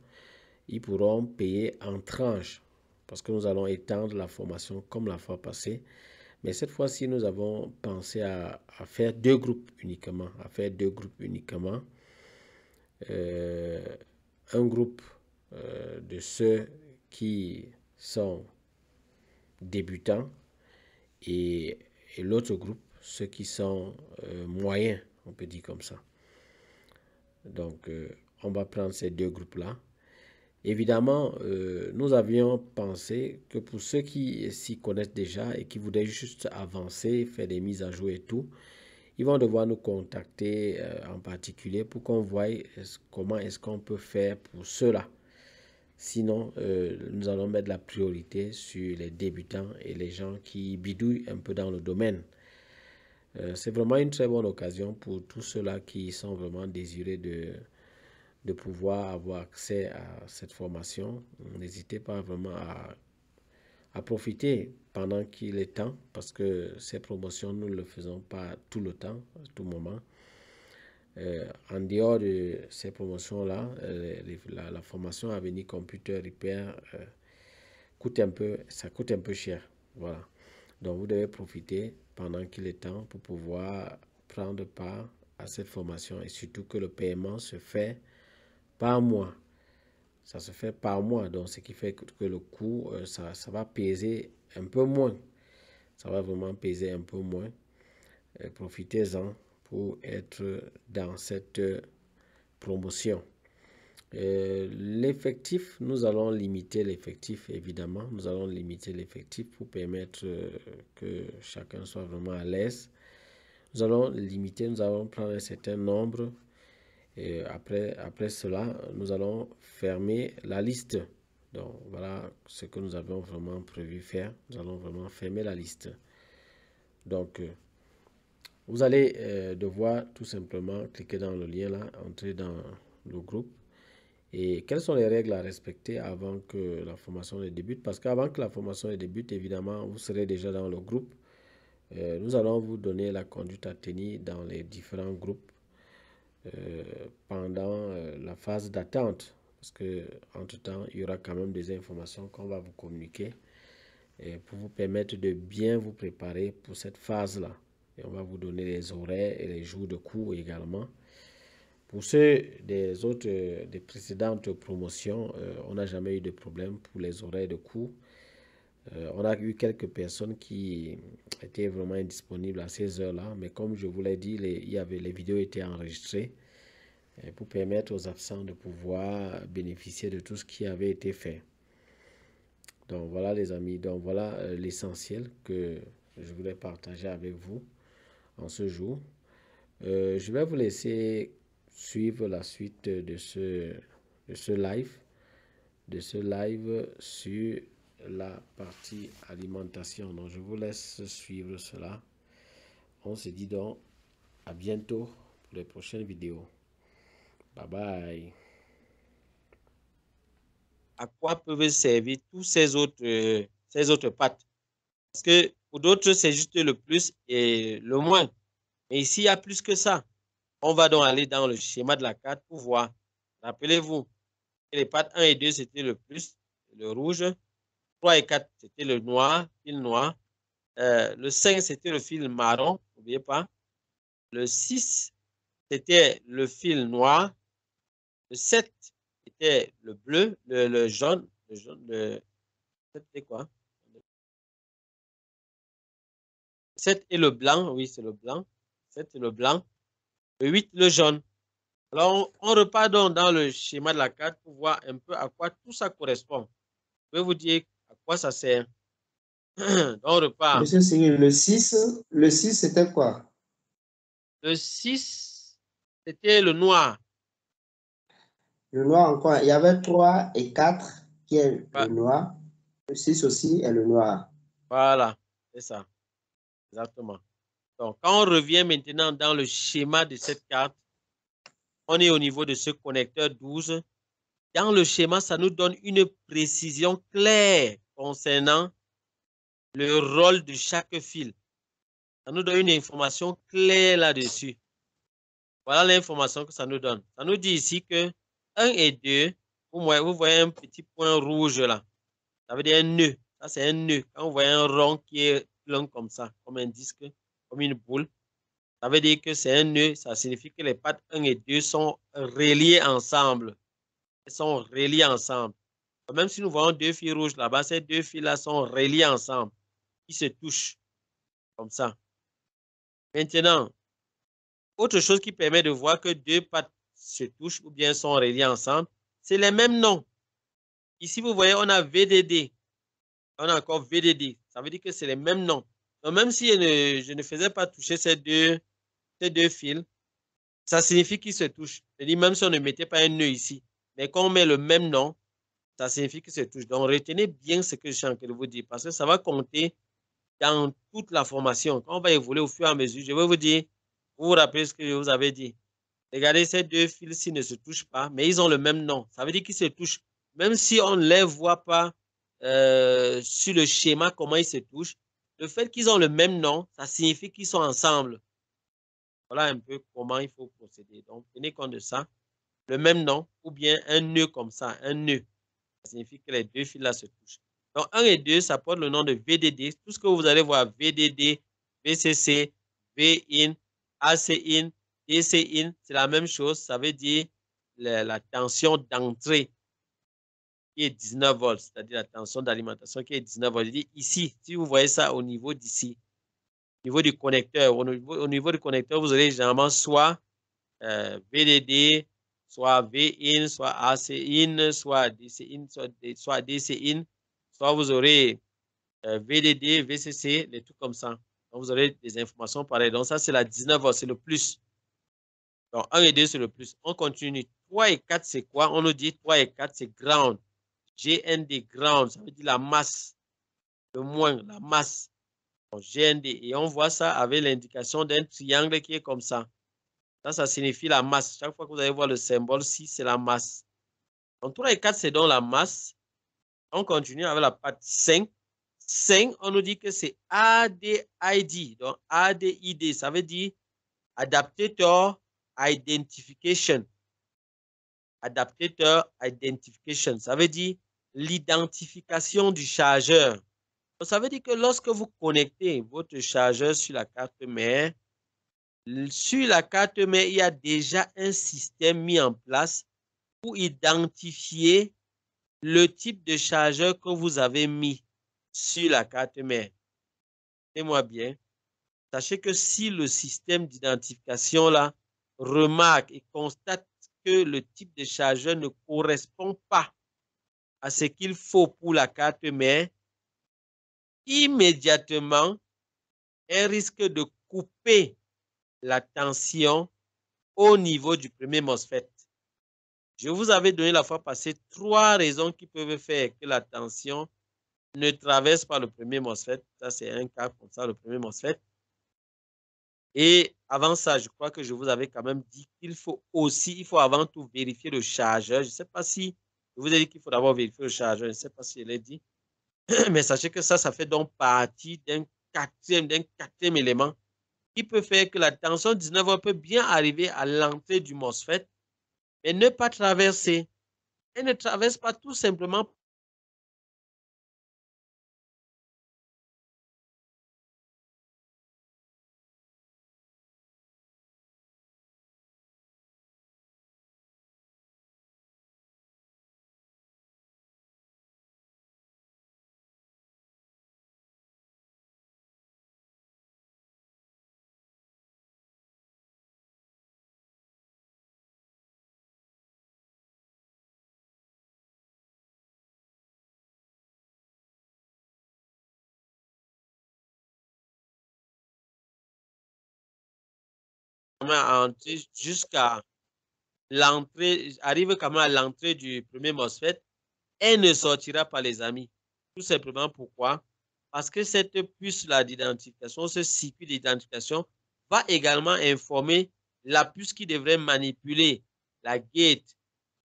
Speaker 1: ils pourront payer en tranches parce que nous allons étendre la formation comme la fois passée. Mais cette fois-ci, nous avons pensé à, faire deux groupes uniquement, à faire deux groupes uniquement. Euh, un groupe euh, de ceux qui sont débutants et, l'autre groupe, ceux qui sont euh, moyens on peut dire comme ça. Donc, euh, on va prendre ces deux groupes-là. Évidemment, euh, nous avions pensé que pour ceux qui s'y connaissent déjà et qui voudraient juste avancer, faire des mises à jour et tout, ils vont devoir nous contacter euh, en particulier pour qu'on voie comment est-ce qu'on peut faire pour cela. Sinon, nous allons mettre la priorité sur les débutants et les gens qui bidouillent un peu dans le domaine. Euh, c'est vraiment une très bonne occasion pour tous ceux-là qui sont vraiment désirés de, pouvoir avoir accès à cette formation. N'hésitez pas vraiment à, profiter pendant qu'il est temps, parce que ces promotions, nous ne le faisons pas tout le temps, à tout moment. Euh, en dehors de ces promotions-là, euh, la, formation Avenir computer repair coûte un peu, ça coûte un peu cher. Voilà. Donc vous devez profiter pendant qu'il est temps pour pouvoir prendre part à cette formation et surtout que le paiement se fait par mois. Ça se fait par mois, donc ce qui fait que le coût, euh, ça, va peser un peu moins. Ça va vraiment peser un peu moins. Euh, profitez-en pour être dans cette euh, promotion. Euh, l'effectif, nous allons limiter l'effectif, évidemment. Nous allons limiter l'effectif pour permettre euh, que chacun soit vraiment à l'aise. Nous allons limiter, nous allons prendre un certain nombre. Et après, après cela, nous allons fermer la liste. Donc voilà ce que nous avons vraiment prévu faire. Nous allons vraiment fermer la liste. Donc, euh, vous allez devoir tout simplement cliquer dans le lien là, entrer dans le groupe et quelles sont les règles à respecter avant que la formation ne débute Parce qu'avant que la formation ne débute, évidemment, vous serez déjà dans le groupe. Euh, nous allons vous donner la conduite à tenir dans les différents groupes euh, pendant euh, la phase d'attente. Parce que temps, il y aura quand même des informations qu'on va vous communiquer et pour vous permettre de bien vous préparer pour cette phase-là. Et on va vous donner les horaires et les jours de cours également pour ceux des autres, euh, des précédentes promotions, euh, on n'a jamais eu de problème pour les horaires de cours. Euh, on a eu quelques personnes qui étaient vraiment indisponibles à ces heures-là, mais comme je vous l'ai dit, les, il y avait, les vidéos étaient enregistrées pour permettre aux absents de pouvoir bénéficier de tout ce qui avait été fait. Donc voilà les amis, donc voilà l'essentiel que je voulais partager avec vous en ce jour. je vais vous laisser suivre la suite de ce, ce live de ce live sur la partie alimentation. Donc, je vous laisse suivre cela. On se dit donc à bientôt pour les prochaines vidéos. Bye bye. À quoi peuvent servir tous ces autres, ces autres pattes Parce que pour d'autres, c'est juste le plus et le moins. Mais ici, il y a plus que ça. On va donc aller dans le schéma de la carte pour voir. Rappelez-vous, les pattes 1 et 2, c'était le plus, le rouge. 3 et 4, c'était le noir, fil noir. Euh, le 5, c'était le fil marron, n'oubliez pas. Le 6, c'était le fil noir. Le 7, c'était le bleu, le, jaune. Le jaune, le... C'était quoi? 7 et le blanc, oui, c'est le blanc. 7 et le blanc. Le 8, le jaune. Alors, on, repart donc dans le schéma de la carte pour voir un peu à quoi tout ça correspond. Je vais vous dire à quoi ça sert. on repart. Monsieur Seigneur, le
Speaker 2: 6, le 6 c'était quoi?
Speaker 1: Le 6, c'était le noir. Le noir encore. Il y avait 3 et 4 qui est voilà. le noir. Le 6 aussi est le noir. Voilà, c'est ça. Exactement. Donc, quand on revient maintenant dans le schéma de cette carte, on est au niveau de ce connecteur 12. Dans le schéma, ça nous donne une précision claire concernant le rôle de chaque fil. Ça nous donne une information claire là-dessus. Voilà l'information que ça nous donne. Ça nous dit ici que 1 et 2, vous voyez, un petit point rouge là. Ça veut dire un nœud. Ça, c'est un nœud. Quand vous un rond qui est long comme ça, comme un disque, comme une boule. Ça veut dire que c'est un nœud, ça signifie que les pattes 1 et 2 sont reliées ensemble. Elles sont reliées ensemble. Même si nous voyons deux fils rouges là-bas, ces deux fils-là sont reliés ensemble. Ils se touchent comme ça. Maintenant, autre chose qui permet de voir que deux pattes se touchent ou bien sont reliées ensemble, c'est les mêmes noms. Ici, vous voyez, on a VDD. On a encore VDD. Ça veut dire que c'est les mêmes noms. Donc, même si je ne, faisais pas toucher ces deux, deux fils, ça signifie qu'ils se touchent. dis même si on ne mettait pas un nœud ici, mais quand on met le même nom, ça signifie qu'ils se touchent. Donc, retenez bien ce que je suis en train de vous dire, parce que ça va compter dans toute la formation. Quand on va évoluer au fur et à mesure, je vais vous dire, vous vous rappelez ce que je vous avais dit. Regardez, ces deux fils-ci ne se touchent pas, mais ils ont le même nom. Ça veut dire qu'ils se touchent. Même si on ne les voit pas euh, sur le schéma, comment ils se touchent, le fait qu'ils ont le même nom, ça signifie qu'ils sont ensemble. Voilà un peu comment il faut procéder. Donc, tenez compte de ça. Le même nom, ou bien un nœud comme ça, un nœud. Ça signifie que les deux fils-là se touchent. Donc, 1 et 2, ça porte le nom de VDD. Tout ce que vous allez voir, VDD, VCC, VIN, ACIN, DCIN, c'est la même chose. Ça veut dire la tension d'entrée 19 volts, c'est-à-dire la tension d'alimentation qui est 19 volts. ici, si vous voyez ça au niveau d'ici, niveau du connecteur, au niveau, du connecteur, vous aurez généralement soit euh, VDD, soit VIN, soit ACIN, soit DCIN, soit DCIN, soit vous aurez euh, VDD, VCC, les trucs comme ça. Donc, vous aurez des informations pareilles. Donc, ça, c'est la 19 volts, c'est le plus. Donc, 1 et 2, c'est le plus. On continue. 3 et 4, c'est quoi? On nous dit 3 et 4, c'est ground. GND ground, ça veut dire la masse, le moins, la masse. en GND, et on voit ça avec l'indication d'un triangle qui est comme ça. Ça, ça signifie la masse. Chaque fois que vous allez voir le symbole, 6, c'est la masse. Donc, 3 et 4, c'est donc la masse. On continue avec la patte 5. 5, on nous dit que c'est ADID. Donc, ADID, ça veut dire Adaptator Identification. Adaptator Identification, ça veut dire l'identification du chargeur. Ça veut dire que lorsque vous connectez votre chargeur sur la carte mère, sur la carte mère, il y a déjà un système mis en place pour identifier le type de chargeur que vous avez mis sur la carte mère. Et moi bien, sachez que si le système d'identification là remarque et constate que le type de chargeur ne correspond pas à ce qu'il faut pour la carte mais immédiatement, un risque de couper la tension au niveau du premier MOSFET. Je vous avais donné la fois passée trois raisons qui peuvent faire que la tension ne traverse pas le premier MOSFET. Ça, c'est un cas comme ça, le premier MOSFET. Et avant ça, je crois que je vous avais quand même dit qu'il faut aussi, il faut avant tout vérifier le chargeur. Je ne sais pas si vous avez dit qu'il faut d'abord vérifier le chargeur. Je ne sais pas si elle est dit. Mais sachez que ça, ça fait donc partie d'un quatrième, d'un quatrième élément qui peut faire que la tension 19 peut bien arriver à l'entrée du MOSFET, mais ne pas traverser. Elle ne traverse pas tout simplement jusqu'à l'entrée, arrive quand à l'entrée du premier MOSFET, elle ne sortira pas, les amis. Tout simplement pourquoi Parce que cette puce-là d'identification, ce circuit d'identification, va également informer la puce qui devrait manipuler la gate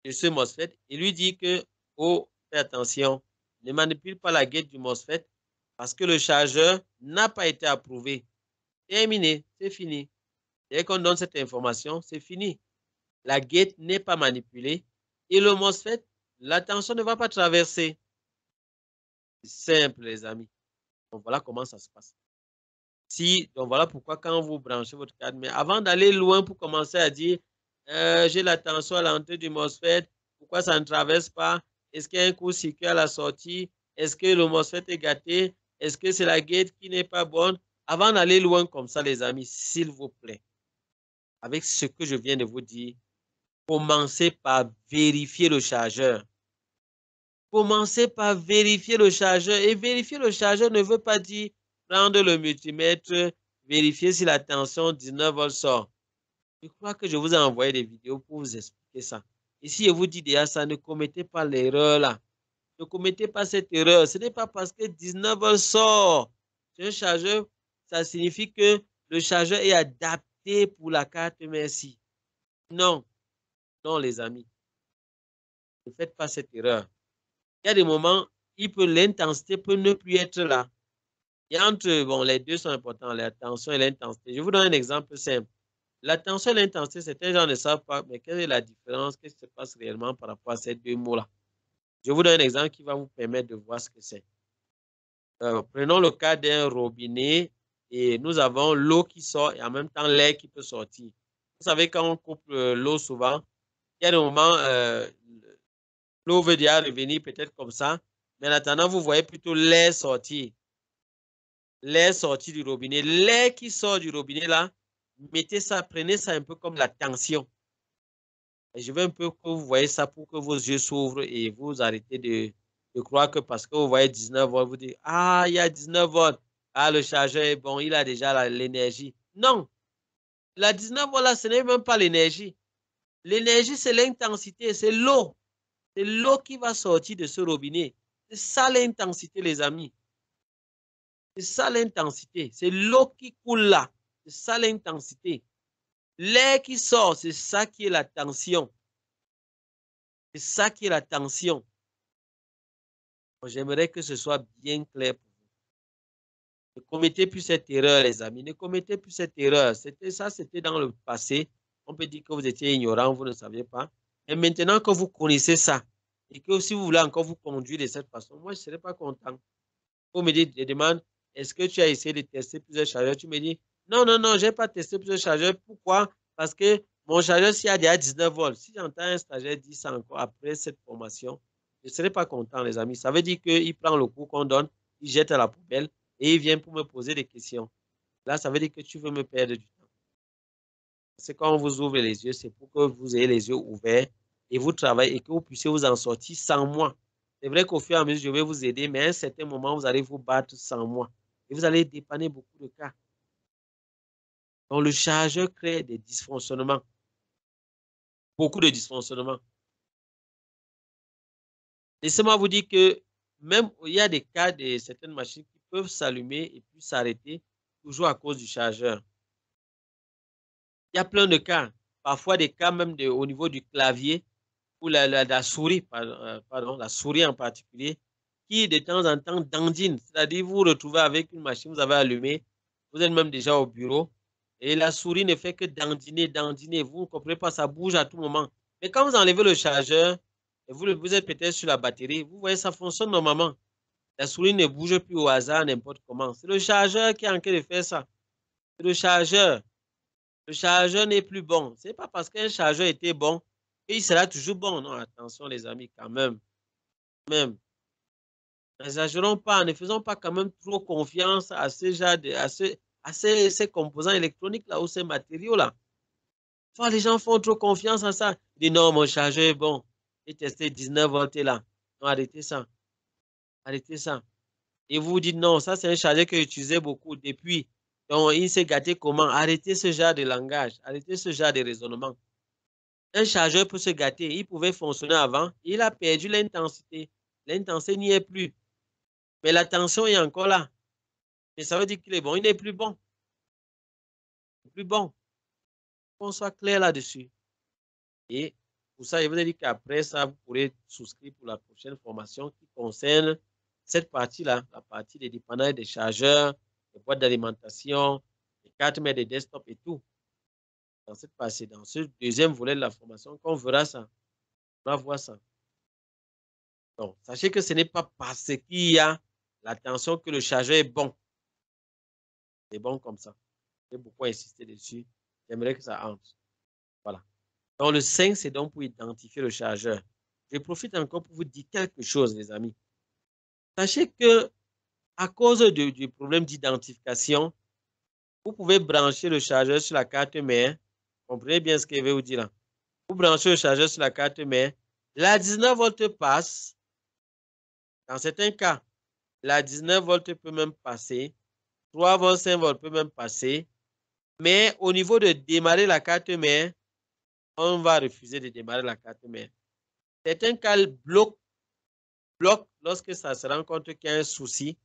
Speaker 1: de ce MOSFET et lui dit que, oh, fais attention, ne manipule pas la gate du MOSFET parce que le chargeur n'a pas été approuvé. Terminé, c'est fini. Dès qu'on donne cette information, c'est fini. La gate n'est pas manipulée et le MOSFET, la tension ne va pas traverser. C'est simple, les amis. Donc, voilà comment ça se passe. Si, donc voilà pourquoi quand vous branchez votre cadre, mais avant d'aller loin pour commencer à dire euh, j'ai la tension à l'entrée du MOSFET, pourquoi ça ne traverse pas Est-ce qu'il y a un court-circuit à la sortie Est-ce que le MOSFET est gâté Est-ce que c'est la gate qui n'est pas bonne Avant d'aller loin comme ça, les amis, s'il vous plaît, avec ce que je viens de vous dire, commencez par vérifier le chargeur. Commencez par vérifier le chargeur. Et vérifier le chargeur ne veut pas dire prendre le multimètre, vérifier si la tension 19 volts sort. Je crois que je vous ai envoyé des vidéos pour vous expliquer ça. Ici, si je vous dis déjà ça, ne commettez pas l'erreur là. Ne commettez pas cette erreur. Ce n'est pas parce que 19 volts sort. C'est un chargeur, ça signifie que le chargeur est adapté pour la carte merci. Non, non les amis, ne faites pas cette erreur. Il y a des moments, il peut l'intensité peut ne plus être là. Et entre, bon, les deux sont importants, l'attention et l'intensité. Je vous donne un exemple simple. l'attention et l'intensité, certains gens ne savent pas, mais quelle est la différence, qu'est-ce qui se passe réellement par rapport à ces deux mots-là. Je vous donne un exemple qui va vous permettre de voir ce que c'est. Euh, prenons le cas d'un robinet et nous avons l'eau qui sort et en même temps l'air qui peut sortir. Vous savez, quand on coupe euh, l'eau souvent, il y a des moments, euh, l'eau veut déjà revenir peut-être comme ça, mais en attendant, vous voyez plutôt l'air sortir. L'air sorti du robinet. L'air qui sort du robinet là, mettez ça, prenez ça un peu comme la tension. je veux un peu que vous voyez ça pour que vos yeux s'ouvrent et vous arrêtez de, de, croire que parce que vous voyez 19 volts, vous dites Ah, il y a 19 volts. Ah, le chargeur est bon, il a déjà l'énergie. Non. La 19 voilà, ce n'est même pas l'énergie. L'énergie, c'est l'intensité, c'est l'eau. C'est l'eau qui va sortir de ce robinet. C'est ça l'intensité, les amis. C'est ça l'intensité. C'est l'eau qui coule là. C'est ça l'intensité. L'air qui sort, c'est ça qui est la tension. C'est ça qui est la tension. J'aimerais que ce soit bien clair ne commettez plus cette erreur, les amis. Ne commettez plus cette erreur. C'était ça, c'était dans le passé. On peut dire que vous étiez ignorant, vous ne saviez pas. Et maintenant que vous connaissez ça, et que si vous voulez encore vous conduire de cette façon, moi, je ne serais pas content. Vous me dites, je demande, est-ce que tu as essayé de tester plusieurs chargeurs? Tu me dis, non, non, non, je n'ai pas testé plusieurs chargeurs. Pourquoi? Parce que mon chargeur, s'il y a déjà 19 volts, si j'entends un stagiaire dire ça encore après cette formation, je ne serai pas content, les amis. Ça veut dire qu'il prend le coup qu'on donne, il jette à la poubelle et il vient pour me poser des questions. Là, ça veut dire que tu veux me perdre du temps. C'est quand on vous ouvre les yeux, c'est pour que vous ayez les yeux ouverts et vous travaillez et que vous puissiez vous en sortir sans moi. C'est vrai qu'au fur et à mesure, je vais vous aider, mais à un certain moment, vous allez vous battre sans moi. Et vous allez dépanner beaucoup de cas. Donc, le chargeur crée des dysfonctionnements. Beaucoup de dysfonctionnements. Laissez-moi vous dire que même il y a des cas de certaines machines peuvent s'allumer et puis s'arrêter, toujours à cause du chargeur. Il y a plein de cas, parfois des cas même de, au niveau du clavier ou la, la, souris, euh, pardon, la souris en particulier, qui de temps en temps dandine, c'est-à-dire vous vous retrouvez avec une machine, vous avez allumé, vous êtes même déjà au bureau, et la souris ne fait que dandiner, dandiner, vous ne comprenez pas, ça bouge à tout moment. Mais quand vous enlevez le chargeur, et vous, vous êtes peut-être sur la batterie, vous voyez, ça fonctionne normalement. La souris ne bouge plus au hasard n'importe comment. C'est le chargeur qui est en train de faire ça. C'est le chargeur. Le chargeur n'est plus bon. Ce n'est pas parce qu'un chargeur était bon qu'il sera toujours bon. Non, attention les amis, quand même. Même. N'exagérons pas, ne faisons pas quand même trop confiance à ce à, ces, composants électroniques là ou ces matériaux là. Enfin, les gens font trop confiance à ça. Ils disent non, mon chargeur est bon. J'ai testé 19 volts là. Non, arrêtez ça arrêtez ça. Et vous dites non, ça c'est un chargeur que j'utilisais beaucoup depuis. Donc il s'est gâté comment Arrêtez ce genre de langage, arrêtez ce genre de raisonnement. Un chargeur peut se gâter, il pouvait fonctionner avant, il a perdu l'intensité. L'intensité n'y est plus. Mais la tension est encore là. Mais ça veut dire qu'il est bon, il n'est plus bon. Il n'est plus bon. Qu'on soit clair là-dessus. Et pour ça, je vous ai dit qu'après ça, vous pourrez souscrire pour la prochaine formation qui concerne cette partie-là, la partie des dépendants des chargeurs, des boîtes d'alimentation, des cartes mères des desktops et tout. Dans cette partie, dans ce deuxième volet de la formation, on verra ça, on va voir ça. Donc, sachez que ce n'est pas parce qu'il y a l'attention que le chargeur est bon. C'est bon comme ça. J'ai beaucoup insisté dessus. J'aimerais que ça entre. Voilà. Donc, le 5, c'est donc pour identifier le chargeur. Je profite encore pour vous dire quelque chose, les amis. Sachez que à cause du, problème d'identification, vous pouvez brancher le chargeur sur la carte mère. Comprenez bien ce que je vais vous dire Vous branchez le chargeur sur la carte mère. La 19 volts passe. Dans certains cas, la 19 volts peut même passer. 3 volts, 5 volts peut même passer. Mais au niveau de démarrer la carte mère, on va refuser de démarrer la carte mère. Certains cas bloquent bloc, lorsque ça se rend compte qu'il y a un souci.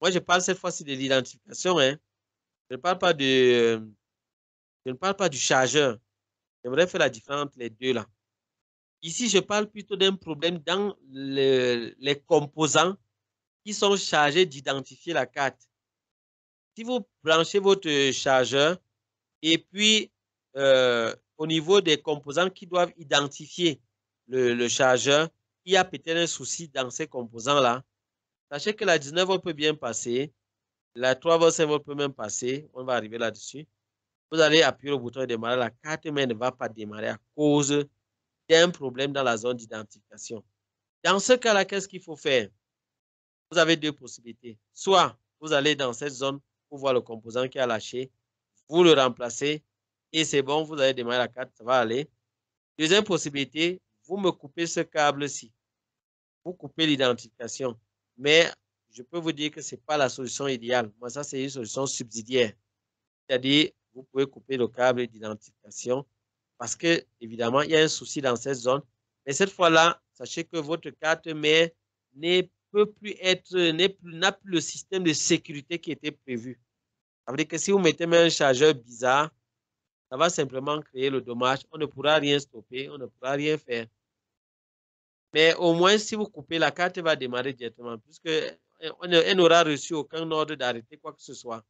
Speaker 1: Moi, je parle cette fois-ci de l'identification. Hein. Je, ne parle pas de, euh, je ne parle pas du chargeur. J'aimerais faire la différence entre les deux là. Ici, je parle plutôt d'un problème dans les composants qui sont chargés d'identifier la carte. Si vous branchez votre chargeur et puis euh, au niveau des composants qui doivent identifier le chargeur, il y a peut-être un souci dans ces composants-là, sachez que la 19 on peut bien passer, la 3 5 peut même passer, on va arriver là-dessus. Vous allez appuyer le bouton et démarrer, la carte elle ne va pas démarrer à cause d'un problème dans la zone d'identification. Dans ce cas-là, qu'est-ce qu'il faut faire Vous avez deux possibilités. Soit vous allez dans cette zone pour voir le composant qui a lâché, vous le remplacez et c'est bon, vous allez démarrer la carte, ça va aller. Deuxième possibilité, vous me coupez ce câble-ci, vous coupez l'identification. Mais je peux vous dire que ce n'est pas la solution idéale. Moi, ça, c'est une solution subsidiaire. C'est-à-dire, vous pouvez couper le câble d'identification parce que, évidemment, il y a un souci dans cette zone. Mais cette fois-là, sachez que votre carte mère ne peut plus être, n'a plus, plus le système de sécurité qui était prévu. Ça veut dire que si vous mettez même un chargeur bizarre, ça va simplement créer le dommage. On ne pourra rien stopper, on ne pourra rien faire. Mais au moins, si vous coupez, la carte va démarrer directement, puisque euh, n'aura reçu aucun ordre d'arrêter quoi que ce soit.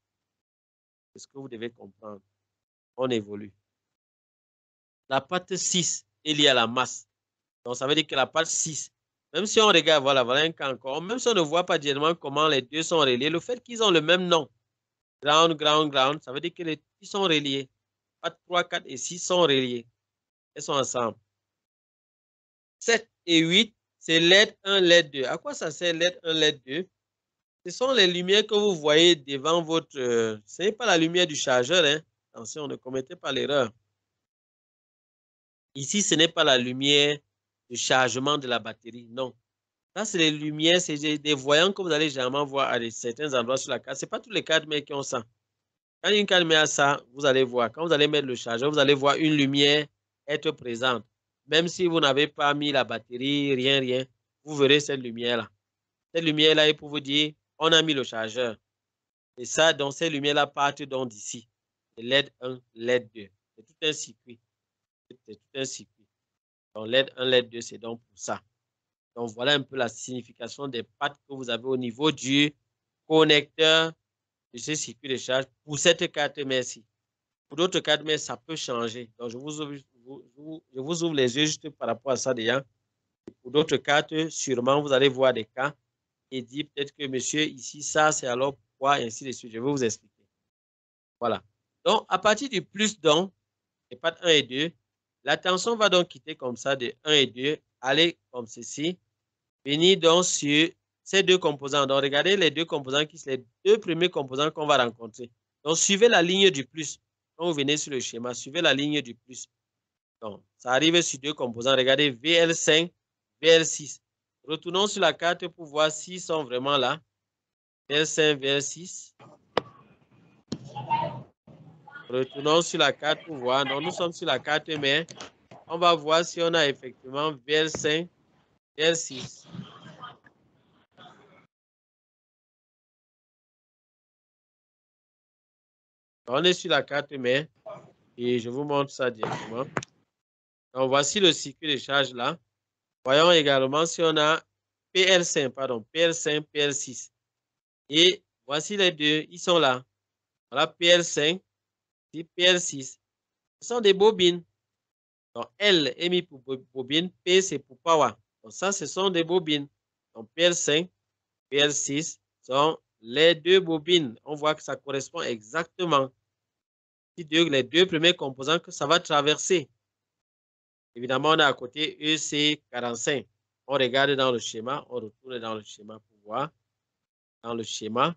Speaker 1: C'est ce que vous devez comprendre. On évolue. La pâte 6 est liée à la masse. Donc, ça veut dire que la pâte 6, même si on regarde, voilà, voilà un cas encore, même si on ne voit pas directement comment les deux sont reliés, le fait qu'ils ont le même nom, ground, ground, ground, ça veut dire qu'ils sont reliés. Patte 3, 4 et 6 sont reliés. Elles sont ensemble. 7 et 8, c'est LED 1, LED 2. À quoi ça sert LED 1, LED 2 Ce sont les lumières que vous voyez devant votre... Euh, ce n'est pas la lumière du chargeur. Hein. Attention, ne commettez pas l'erreur. Ici, ce n'est pas la lumière du chargement de la batterie, non. Ça, c'est les lumières, c'est des voyants que vous allez généralement voir à certains endroits sur la carte. Ce n'est pas tous les cadres mais qui ont ça. Quand une carte met à ça, vous allez voir. Quand vous allez mettre le chargeur, vous allez voir une lumière être présente. Même si vous n'avez pas mis la batterie, rien, rien, vous verrez cette lumière-là. Cette lumière-là est pour vous dire, on a mis le chargeur. Et ça, donc, cette lumières-là partent donc d'ici. LED 1, LED 2. C'est tout un circuit. C'est tout un circuit. Donc, LED 1, LED 2, c'est donc pour ça. Donc, voilà un peu la signification des pattes que vous avez au niveau du connecteur de ce circuit de charge pour cette carte merci. Pour d'autres cartes, mais ça peut changer. Donc, je vous, je vous ouvre les yeux juste par rapport à ça déjà. Pour d'autres cartes, sûrement, vous allez voir des cas et dire peut-être que monsieur, ici, ça, c'est alors quoi, et ainsi de suite. Je vais vous expliquer. Voilà. Donc, à partir du plus donc, pas pattes 1 et 2, la tension va donc quitter comme ça de 1 et 2, aller comme ceci, venir donc sur ces deux composants. Donc, regardez les deux composants qui sont les deux premiers composants qu'on va rencontrer. Donc, suivez la ligne du plus. Quand vous venez sur le schéma, suivez la ligne du plus. Donc, ça arrive sur deux composants. Regardez VL5, VL6. Retournons sur la carte pour voir s'ils sont vraiment là. VL5, VL6. Retournons sur la carte pour voir. Non, nous sommes sur la carte, mais on va voir si on a effectivement VL5, VL6. On est sur la carte, mais et je vous montre ça directement. Donc, voici le circuit de charge là. Voyons également si on a PL5, pardon, PL5, PL6. Et voici les deux, ils sont là. Voilà PL5 et PL6. Ce sont des bobines. Donc, L est mis pour bobine, P c'est pour power. Donc, ça, ce sont des bobines. Donc, PL5, PL6 sont les deux bobines. On voit que ça correspond exactement. les deux premiers composants que ça va traverser. Évidemment, on a à côté e EC45. On regarde dans le schéma, on retourne dans le schéma pour voir. Dans le schéma.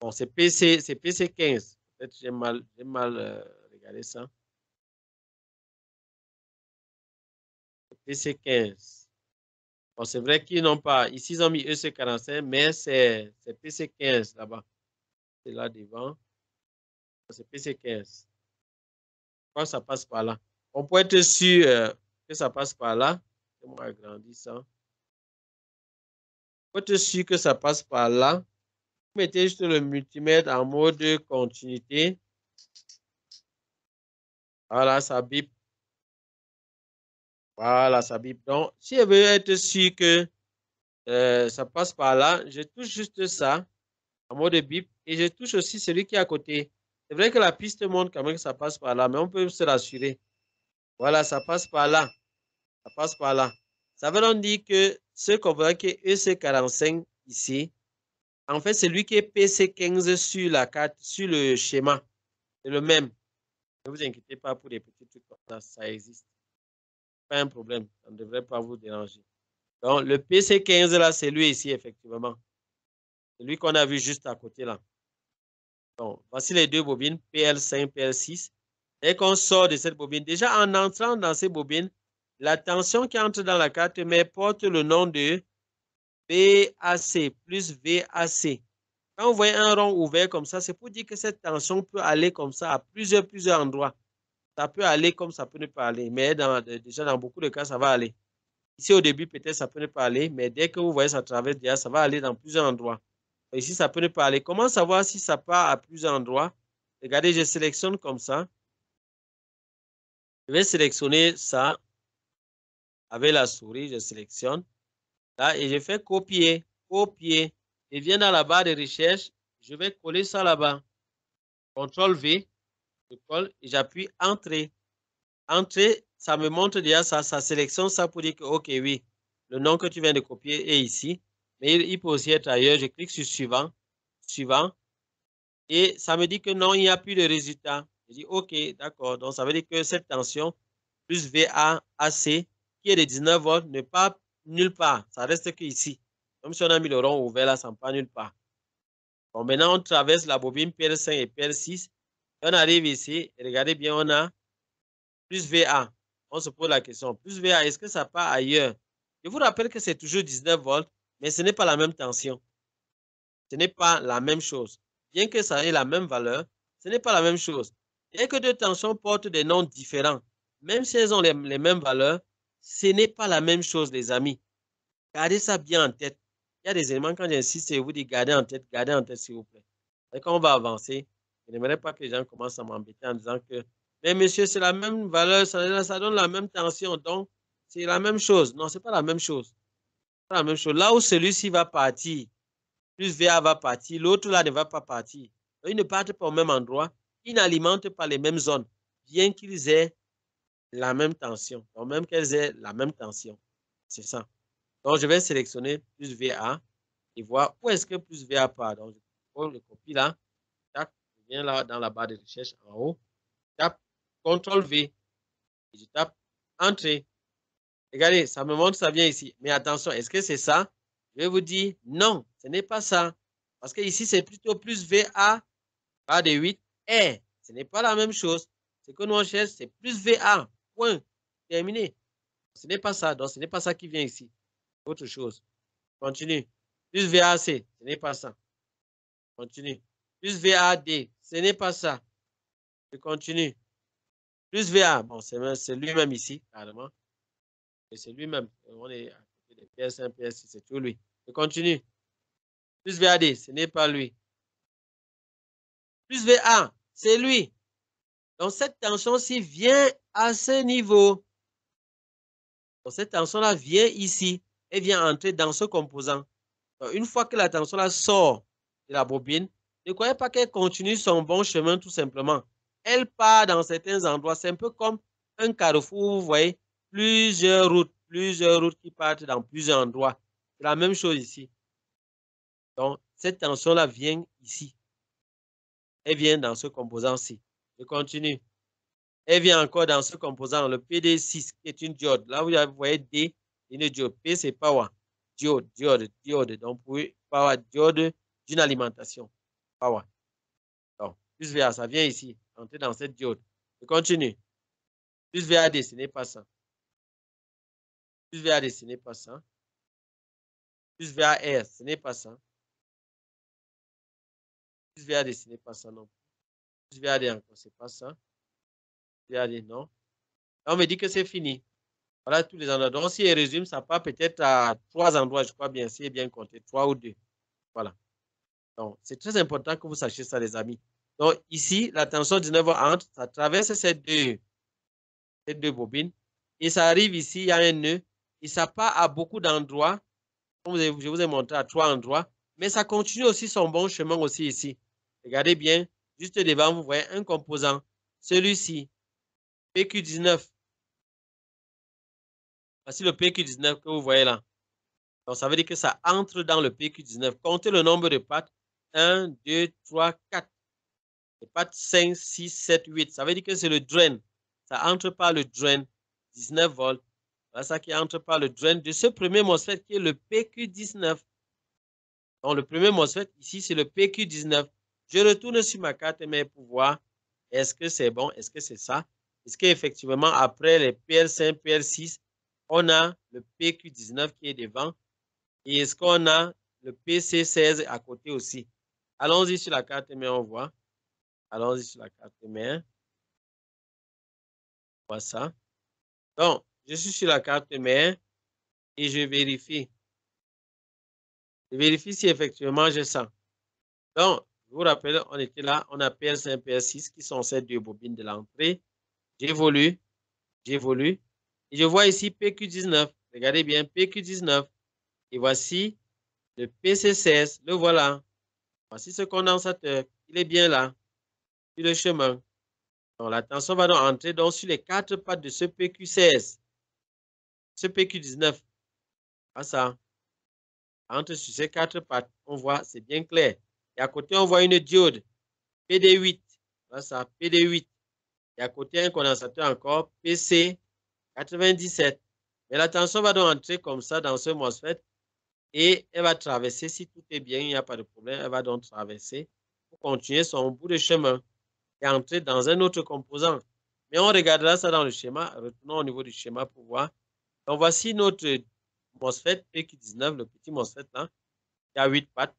Speaker 1: Bon, c'est PC, PC15. Peut-être j'ai mal, mal euh, regardé ça. PC15. Bon, c'est vrai qu'ils n'ont pas. Ici, ils ont mis e EC45, mais c'est PC15 là-bas. C'est là devant. C'est PC15 ça passe par là. On peut être sûr euh, que ça passe par là. Moi, agrandir On peut être sûr que ça passe par là. Vous mettez juste le multimètre en mode continuité. Voilà, ça bip. Voilà, ça bip. Donc, si je veux être sûr que euh, ça passe par là, je touche juste ça en mode bip et je touche aussi celui qui est à côté. C'est vrai que la piste monte, quand même que ça passe par là, mais on peut se rassurer. Voilà, ça passe par là. Ça passe par là. Ça veut donc dire que ce qu'on voit qui est EC45 ici, en fait, c'est lui qui est PC15 sur la carte, sur le schéma. C'est le même. Ne vous inquiétez pas pour les petits trucs comme ça, ça existe. Pas un problème, ça ne devrait pas vous déranger. Donc, le PC15 là, c'est lui ici, effectivement. C'est lui qu'on a vu juste à côté là. Donc, voici les deux bobines, PL5, PL6. Dès qu'on sort de cette bobine, déjà en entrant dans ces bobines, la tension qui entre dans la carte mais porte le nom de BAC plus VAC. Quand vous voyez un rond ouvert comme ça, c'est pour dire que cette tension peut aller comme ça à plusieurs, plusieurs endroits. Ça peut aller comme ça peut ne pas aller, mais déjà dans beaucoup de cas, ça va aller. Ici, au début, peut-être ça peut ne pas aller, mais dès que vous voyez ça traverse, ça va aller dans plusieurs endroits ici, ça peut ne pas aller. Comment savoir si ça part à plusieurs endroits? Regardez, je sélectionne comme ça. Je vais sélectionner ça avec la souris, je sélectionne. Là, et je fais copier, copier. Et viens dans la barre de recherche, je vais coller ça là-bas. CTRL V, je colle et j'appuie Entrée. Entrée, ça me montre déjà ça, ça sélectionne ça pour dire que, OK, oui, le nom que tu viens de copier est ici mais il, peut aussi être ailleurs. Je clique sur suivant, suivant, et ça me dit que non, il n'y a plus de résultat. Je dis OK, d'accord. Donc, ça veut dire que cette tension plus VA AC, qui est de 19 volts, ne part nulle part. Ça reste qu'ici. Comme si on a mis le rond ouvert là, ça ne part nulle part. Bon, maintenant, on traverse la bobine pl 5 et pl 6 on arrive ici, regardez bien, on a plus VA. On se pose la question, plus VA, est-ce que ça part ailleurs? Je vous rappelle que c'est toujours 19 volts, mais ce n'est pas la même tension. Ce n'est pas la même chose. Bien que ça ait la même valeur, ce n'est pas la même chose. Bien que deux tensions portent des noms différents, même si elles ont les, mêmes valeurs, ce n'est pas la même chose, les amis. Gardez ça bien en tête. Il y a des éléments, quand j'insiste, c'est vous dis gardez en tête, gardez en tête, s'il vous plaît. Et quand on va avancer, je n'aimerais pas que les gens commencent à m'embêter en disant que, mais monsieur, c'est la même valeur, ça, ça donne la même tension, donc c'est la même chose. Non, ce n'est pas la même chose même chose. Là où celui-ci va partir, plus VA va partir, l'autre là ne va pas partir. Ils ne partent pas au même endroit, ils n'alimentent pas les mêmes zones, bien qu'ils aient la même tension, donc même qu'elles aient la même tension. C'est ça. Donc, je vais sélectionner plus VA et voir où est-ce que plus VA part. Donc, je le copie là. Tac, je viens là dans la barre de recherche en haut. Tape CTRL V. Et je tape Entrée. Regardez, ça me montre, ça vient ici. Mais attention, est-ce que c'est ça? Je vais vous dire, non, ce n'est pas ça. Parce que ici, c'est plutôt plus VA par des 8 R. Ce n'est pas la même chose. Ce que nous, on cherche, c'est plus VA. Point. Terminé. Ce n'est pas ça. Donc, ce n'est pas ça qui vient ici. Autre chose. Continue. Plus VAC, ce n'est pas ça. Continue. Plus VAD, ce n'est pas ça. Je continue. Plus VA, bon, c'est lui-même ici, carrément c'est lui-même. On est à côté c'est tout lui. Je continue. Plus VAD, ce n'est pas lui. Plus VA, c'est lui. Donc cette tension-ci vient à ce niveau. Donc cette tension-là vient ici et vient entrer dans ce composant. une fois que la tension-là sort de la bobine, ne croyez pas qu'elle continue son bon chemin tout simplement. Elle part dans certains endroits. C'est un peu comme un carrefour, vous voyez, plusieurs routes, plusieurs routes qui partent dans plusieurs endroits. C'est la même chose ici. Donc, cette tension-là vient ici. Elle vient dans ce composant-ci. Je continue. Elle vient encore dans ce composant, le PD6, qui est une diode. Là, vous voyez D, une diode. P, c'est power. Diode, diode, diode. Donc, power, diode d'une alimentation. Power. Donc, plus VA, ça vient ici. Entrer dans cette diode. Je continue. Plus VAD, ce n'est pas ça. Plus VAD, ce n'est pas ça. Plus VAR, ce n'est pas ça. Plus VAD, ce n'est pas ça non plus. vais aller encore, ce n'est pas ça. Plus VAD, non. on me dit que c'est fini. Voilà tous les endroits. Donc, si elle résume, ça part peut-être à trois endroits, je crois bien, si bien compté, trois ou deux. Voilà. Donc, c'est très important que vous sachiez ça, les amis. Donc, ici, la tension 19 entre, ça traverse ces deux, ces deux bobines, et ça arrive ici, il y a un nœud, et ça part à beaucoup d'endroits. Je vous ai montré à trois endroits. Mais ça continue aussi son bon chemin aussi ici. Regardez bien. Juste devant, vous voyez un composant. Celui-ci, PQ19. Voici le PQ19 que vous voyez là. Donc, ça veut dire que ça entre dans le PQ19. Comptez le nombre de pattes. 1, 2, 3, 4. Les pattes 5, 6, 7, 8. Ça veut dire que c'est le drain. Ça entre par le drain. 19 volts ça qui entre par le drain de ce premier MOSFET qui est le PQ19. Donc, le premier MOSFET ici, c'est le PQ19. Je retourne sur ma carte mais pour voir est-ce que c'est bon, est-ce que c'est ça. Est-ce qu'effectivement, après les pl 5 pl 6 on a le PQ19 qui est devant et est-ce qu'on a le PC16 à côté aussi. Allons-y sur la carte mais on voit. Allons-y sur la carte mère. On ça. Donc, je suis sur la carte mère et je vérifie. Je vérifie si effectivement j'ai ça. Donc, je vous rappelle, on était là, on a pl 5 pl 6 qui sont ces deux bobines de l'entrée. J'évolue, j'évolue. Et je vois ici PQ19. Regardez bien, PQ19. Et voici le PC16. Le voilà. Voici ce condensateur. Il est bien là, sur le chemin. Donc, la tension va donc entrer sur les quatre pattes de ce PQ16 ce PQ19 Voilà ça, entre sur ces quatre pattes, on voit, c'est bien clair. Et à côté, on voit une diode PD8, Voilà ça, PD8. Et à côté, un condensateur encore, PC97. Mais la tension va donc entrer comme ça dans ce MOSFET et elle va traverser. Si tout est bien, il n'y a pas de problème, elle va donc traverser pour continuer son bout de chemin et entrer dans un autre composant. Mais on regardera ça dans le schéma. Retournons au niveau du schéma pour voir donc voici notre euh, MOSFET PQ19, le petit MOSFET là, qui a 8 pattes.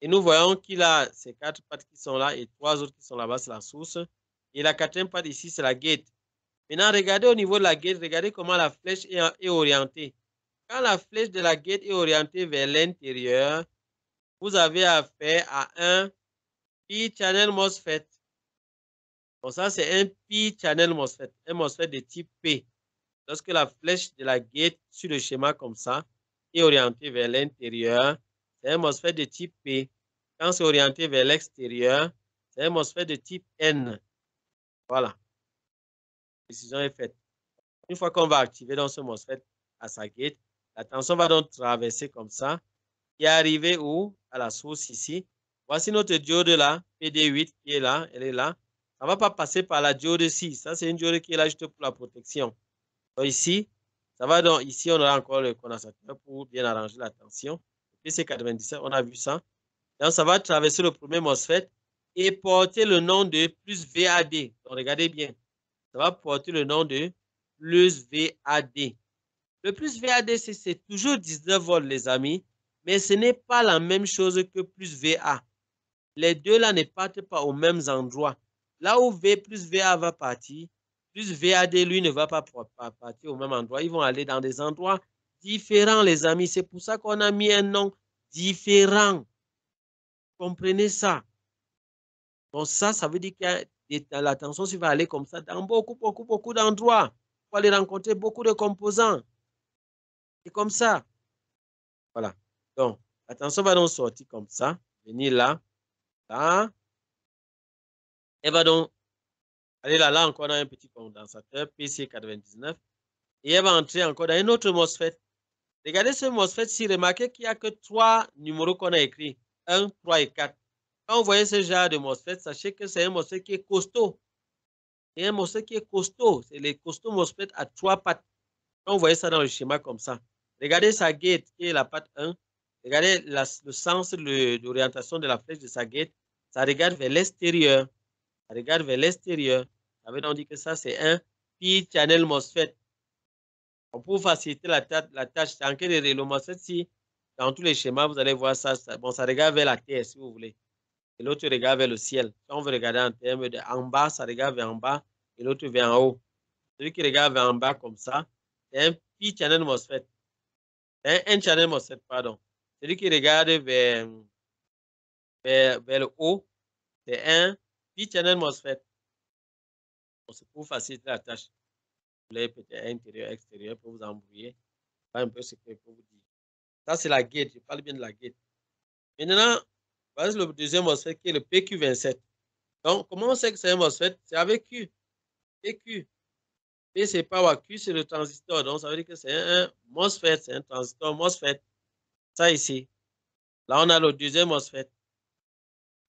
Speaker 1: Et nous voyons qu'il a ces quatre pattes qui sont là et trois autres qui sont là-bas, c'est la source. Et la quatrième patte ici, c'est la gate. Maintenant, regardez au niveau de la gate, regardez comment la flèche est orientée. Quand la flèche de la gate est orientée vers l'intérieur, vous avez affaire à un P-channel MOSFET. Donc ça, c'est un P-channel MOSFET, un MOSFET de type P. Lorsque la flèche de la gate sur le schéma comme ça est orientée vers l'intérieur, c'est un MOSFET de type P. Quand c'est orienté vers l'extérieur, c'est un MOSFET de type N. Voilà. La décision est faite. Une fois qu'on va activer dans ce MOSFET à sa gate, la tension va donc traverser comme ça et arriver où À la source ici. Voici notre diode là, PD8 qui est là, elle est là. Ça ne va pas passer par la diode 6. Ça, c'est une diode qui est là juste pour la protection ici, ça va donc, ici, on aura encore le condensateur pour bien arranger la tension. PC97, on a vu ça. Donc, ça va traverser le premier MOSFET et porter le nom de plus VAD. Donc, regardez bien. Ça va porter le nom de plus VAD. Le plus VAD, c'est toujours 19 volts, les amis, mais ce n'est pas la même chose que plus VA. Les deux là ne partent pas au même endroit. Là où V plus VA va partir, plus VAD, lui, ne va pas partir au même endroit. Ils vont aller dans des endroits différents, les amis. C'est pour ça qu'on a mis un nom différent. Comprenez ça. Donc ça, ça veut dire que l'attention va aller comme ça dans beaucoup, beaucoup, beaucoup d'endroits. Il faut aller rencontrer beaucoup de composants. C'est comme ça. Voilà. Donc, l'attention va donc sortir comme ça, venir là, là. Elle va donc Allez, là, là encore dans un petit condensateur, PC99. Et elle va entrer encore dans une autre MOSFET. Regardez ce MOSFET, si remarquez qu'il n'y a que trois numéros qu'on a écrits. 1, 3 et 4. Quand vous voyez ce genre de MOSFET, sachez que c'est un MOSFET qui est costaud. Et un MOSFET qui est costaud. C'est les costauds MOSFET à trois pattes. Quand vous voyez ça dans le schéma comme ça. Regardez sa gate qui est la patte 1. Regardez le sens d'orientation de la flèche de sa gate. Ça regarde vers l'extérieur. Ça regarde vers l'extérieur. Ça veut dire que ça, c'est un P-channel MOSFET. pour faciliter la, tâche, la tâche, en MOSFET, dans tous les schémas, vous allez voir ça, bon, ça regarde vers la terre, si vous voulez. Et l'autre regarde vers le ciel. Si on veut regarder en termes de en bas, ça regarde vers en bas et l'autre vers en haut. Celui qui regarde vers en bas comme ça, c'est un P-channel MOSFET. Un N-channel MOSFET, pardon. Celui qui regarde vers, vers, vers le haut, c'est un P-channel MOSFET pour faciliter la tâche, vous voulez peut-être intérieur, extérieur, pour vous embrouiller. un peu ce que je peux vous dire. Ça, c'est la gate, Je parle bien de la gate. Maintenant, voici le deuxième MOSFET qui est le PQ27. Donc, comment on sait que c'est un MOSFET C'est avec Q. PQ. P, c'est pas Q, c'est le transistor. Donc, ça veut dire que c'est un, un MOSFET. C'est un transistor MOSFET. Ça ici. Là, on a le deuxième MOSFET.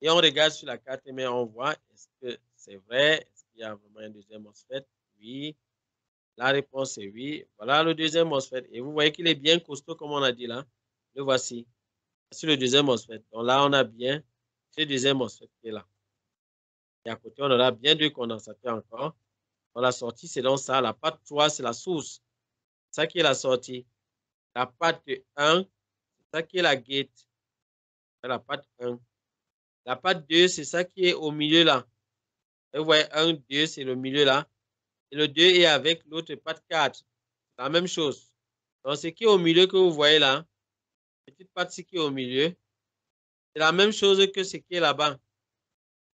Speaker 1: Et on regarde sur la carte, mais on voit est-ce que c'est vrai, il y a vraiment un deuxième MOSFET, Oui. La réponse est oui. Voilà le deuxième MOSFET. Et vous voyez qu'il est bien costaud, comme on a dit là. Le voici. c'est le deuxième MOSFET. Donc là, on a bien ce deuxième MOSFET qui est là. Et à côté, on aura bien deux condensateurs encore. on la sortie, c'est donc ça. La pâte 3, c'est la source. ça qui est la sortie. La pâte 1, c'est ça qui est la gate. La pâte 1. La pâte 2, c'est ça qui est au milieu là vous voyez, un 2, c'est le milieu là. Et le 2 est avec l'autre patte 4. La même chose. Donc, ce qui est au milieu que vous voyez là, petite partie qui est au milieu, c'est la même chose que ce qui est là-bas.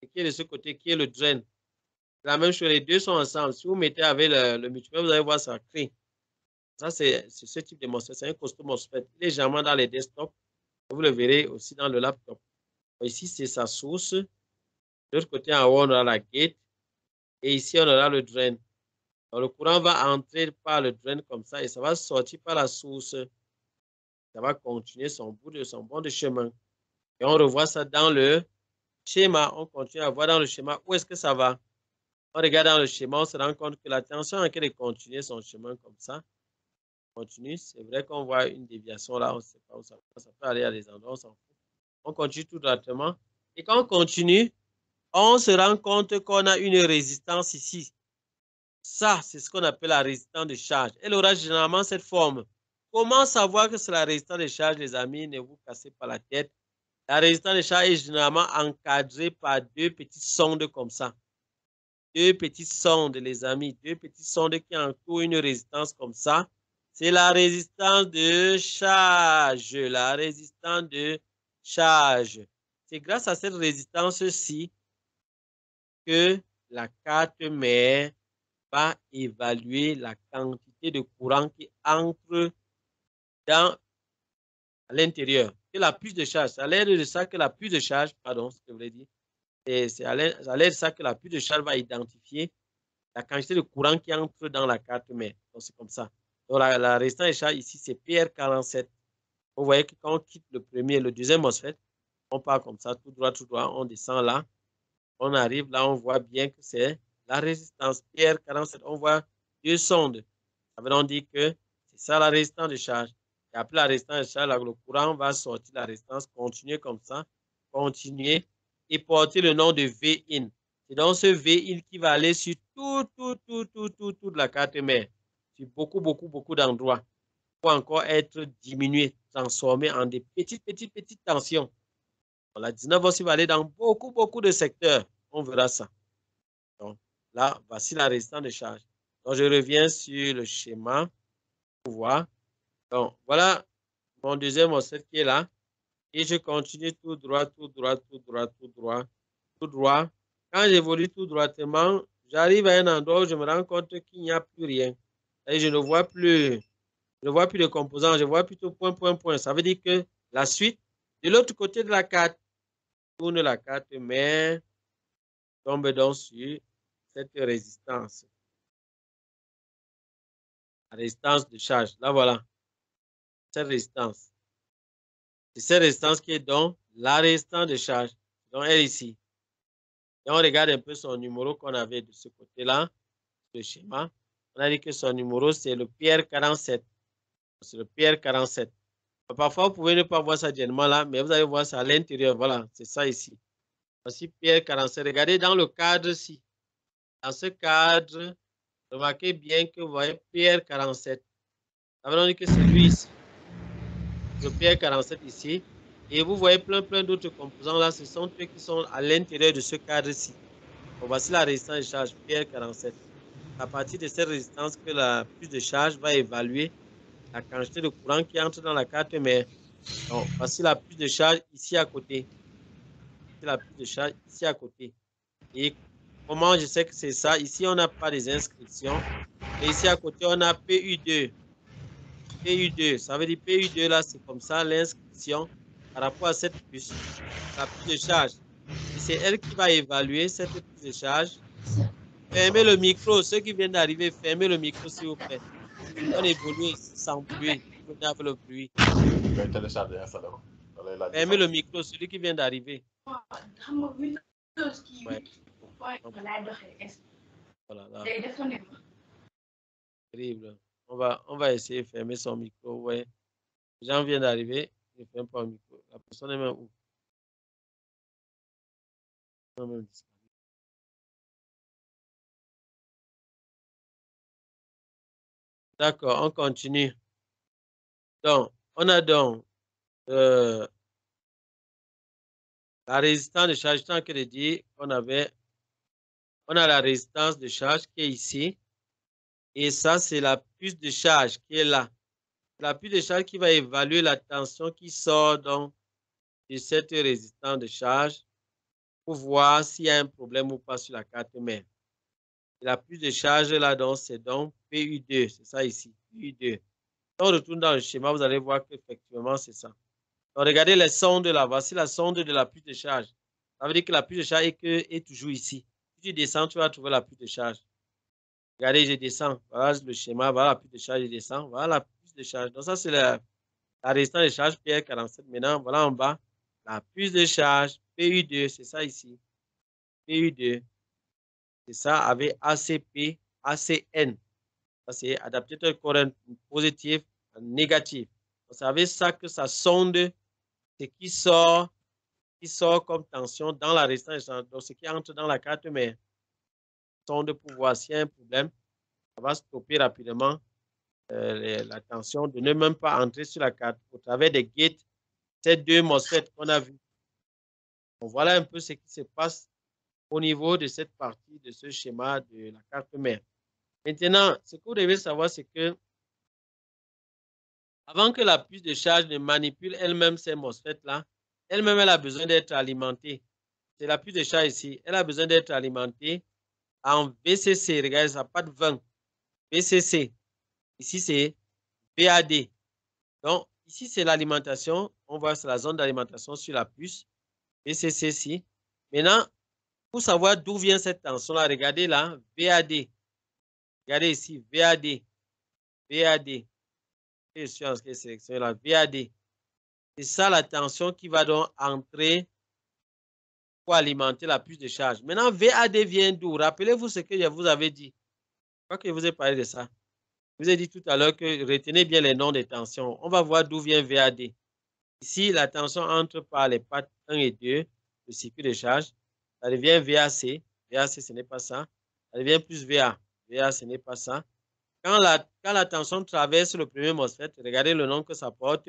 Speaker 1: Ce qui est de ce côté, qui est le drain. c'est La même chose, les deux sont ensemble. Si vous mettez avec le, mutuel, vous allez voir ça crée. Ça, c'est ce type de MOSFET. C'est un costume MOSFET. Légèrement dans les desktops. Vous le verrez aussi dans le laptop. Ici, c'est sa source. De l'autre côté, en on aura la gate. Et ici, on aura le drain. le courant va entrer par le drain comme ça et ça va sortir par la source. Ça va continuer son bout de son bon de chemin. Et on revoit ça dans le schéma. On continue à voir dans le schéma où est-ce que ça va. On regarde dans le schéma, on se rend compte que la tension en train de continuer son chemin comme ça. Continue. C'est vrai qu'on voit une déviation là, on ne sait pas où ça va. Ça peut aller à des endroits, on On continue tout droitement. Et quand on continue, on se rend compte qu'on a une résistance ici. Ça, c'est ce qu'on appelle la résistance de charge. Elle aura généralement cette forme. Comment savoir que c'est la résistance de charge, les amis Ne vous cassez pas la tête. La résistance de charge est généralement encadrée par deux petites sondes comme ça. Deux petites sondes, les amis. Deux petites sondes qui entourent une résistance comme ça. C'est la résistance de charge. La résistance de charge. C'est grâce à cette résistance-ci que la carte mère va évaluer la quantité de courant qui entre dans, l'intérieur. C'est la puce de charge. ça à l'air de ça que la puce de charge, pardon, ce que je voulais dire, c'est a l'air de ça que la puce de charge va identifier la quantité de courant qui entre dans la carte mère. Donc, c'est comme ça. Donc, la, restante ici, c'est PR47. Vous voyez que quand on quitte le premier le deuxième MOSFET, on part comme ça, tout droit, tout droit, on descend là on arrive, là, on voit bien que c'est la résistance. Pierre 47, on voit deux sondes. Ça veut dire que c'est ça la résistance de charge. Et après la résistance de charge, le courant va sortir la résistance, continuer comme ça, continuer et porter le nom de V-in. C'est donc ce V-in qui va aller sur tout, tout, tout, tout, tout, de la carte mère, sur beaucoup, beaucoup, beaucoup d'endroits, pour encore être diminué, transformé en des petites, petites, petites tensions. La 19 aussi va aller dans beaucoup, beaucoup de secteurs. On verra ça. Donc, là, voici la résistance de charge. Donc, je reviens sur le schéma pour voir. Donc, voilà mon deuxième cercle qui est là. Et je continue tout droit, tout droit, tout droit, tout droit, tout droit. Quand j'évolue tout droitement, j'arrive à un endroit où je me rends compte qu'il n'y a plus rien. Et je ne vois plus, je ne vois plus de composants, je vois plutôt point, point, point. Ça veut dire que la suite, de l'autre côté de la carte, tourne la carte, mais tombe donc sur cette résistance. La résistance de charge. Là, voilà. Cette résistance. C'est cette résistance qui est donc la résistance de charge. Donc, elle ici. Et on regarde un peu son numéro qu'on avait de ce côté-là, ce schéma. On a dit que son numéro, c'est le Pierre 47. C'est le Pierre 47. Parfois, vous pouvez ne pas voir ça directement là, mais vous allez voir ça à l'intérieur. Voilà, c'est ça ici. Voici Pierre 47. Regardez dans le cadre ici. Dans ce cadre, remarquez bien que vous voyez Pierre 47. Ça veut dire que c'est lui ici. Le Pierre 47 ici. Et vous voyez plein, plein d'autres composants là. Ce sont ceux qui sont à l'intérieur de ce cadre ici. Voici la résistance de charge, Pierre 47. À partir de cette résistance que la prise de charge va évaluer la quantité de courant qui entre dans la carte mais Donc, voici la prise de charge ici à côté. Voici la prise de charge ici à côté. Et comment je sais que c'est ça? Ici, on n'a pas des inscriptions. Et ici à côté, on a PU2. PU2, ça veut dire PU2, là, c'est comme ça l'inscription par rapport à cette puce, la prise de charge. C'est elle qui va évaluer cette prise de charge. Fermez le micro, ceux qui viennent d'arriver, fermez le micro, s'il vous plaît. On évolue sans bruit. On avec le bruit. Tu vais télécharger ça là Fermez le micro, celui qui vient d'arriver. Ouais. Voilà, Terrible. On va, on va essayer de fermer son micro. Ouais. Jean vient d'arriver. Je ne ferme pas le micro. La personne est même où?
Speaker 2: D'accord, on continue. Donc, on a donc
Speaker 1: euh, la résistance de charge tant que je dis on avait. On a la résistance de charge qui est ici. Et ça, c'est la puce de charge qui est là. La puce de charge qui va évaluer la tension qui sort donc de cette résistance de charge pour voir s'il y a un problème ou pas sur la carte mère. La puce de charge là, donc, c'est donc PU2, c'est ça ici, PU2. on retourne dans le schéma, vous allez voir qu'effectivement, c'est ça. Donc, regardez les sondes là. Voici la sonde de la puce de charge. Ça veut dire que la puce de charge est, toujours ici. Si tu descends, tu vas trouver la puce de charge. Regardez, je descends. Voilà le schéma. Voilà la puce de charge, je descends. Voilà la puce de charge. Donc, ça, c'est la, la restante de charge PR47. Maintenant, voilà en bas. La puce de charge PU2, c'est ça ici. PU2. C'est ça avec ACP, ACN c'est adaptateur courant positif, négatif. Vous savez ça que ça sonde ce qui sort, qui sort comme tension dans la résistance, donc ce qui entre dans la carte mère. Sonde pour voir s'il y a un problème, ça va stopper rapidement euh, la tension, de ne même pas entrer sur la carte au travers des gates, ces deux MOSFET qu'on a vu. voilà un peu ce qui se passe au niveau de cette partie de ce schéma de la carte mère. Maintenant, ce que vous devez savoir, c'est que avant que la puce de charge ne manipule elle-même ces mosfet là elle-même, elle a besoin d'être alimentée. C'est la puce de charge ici. Elle a besoin d'être alimentée en VCC. Regardez, ça pas de 20. VCC. Ici, c'est VAD. Donc, ici, c'est l'alimentation. On voit c'est la zone d'alimentation sur la puce. VCC ici. Maintenant, pour savoir d'où vient cette tension-là, regardez là, VAD. Regardez ici, VAD. VAD. VAD. C'est ça la tension qui va donc entrer pour alimenter la puce de charge. Maintenant, VAD vient d'où Rappelez-vous ce que je vous avais dit. Je crois que je vous ai parlé de ça. Je vous ai dit tout à l'heure que retenez bien les noms des tensions. On va voir d'où vient VAD. Ici, la tension entre par les pattes 1 et 2 le circuit de charge. Ça devient VAC. VAC, ce n'est pas ça. Ça devient plus VA. Ah, ce n'est pas ça. Quand la, tension traverse le premier MOSFET, regardez le nom que ça porte,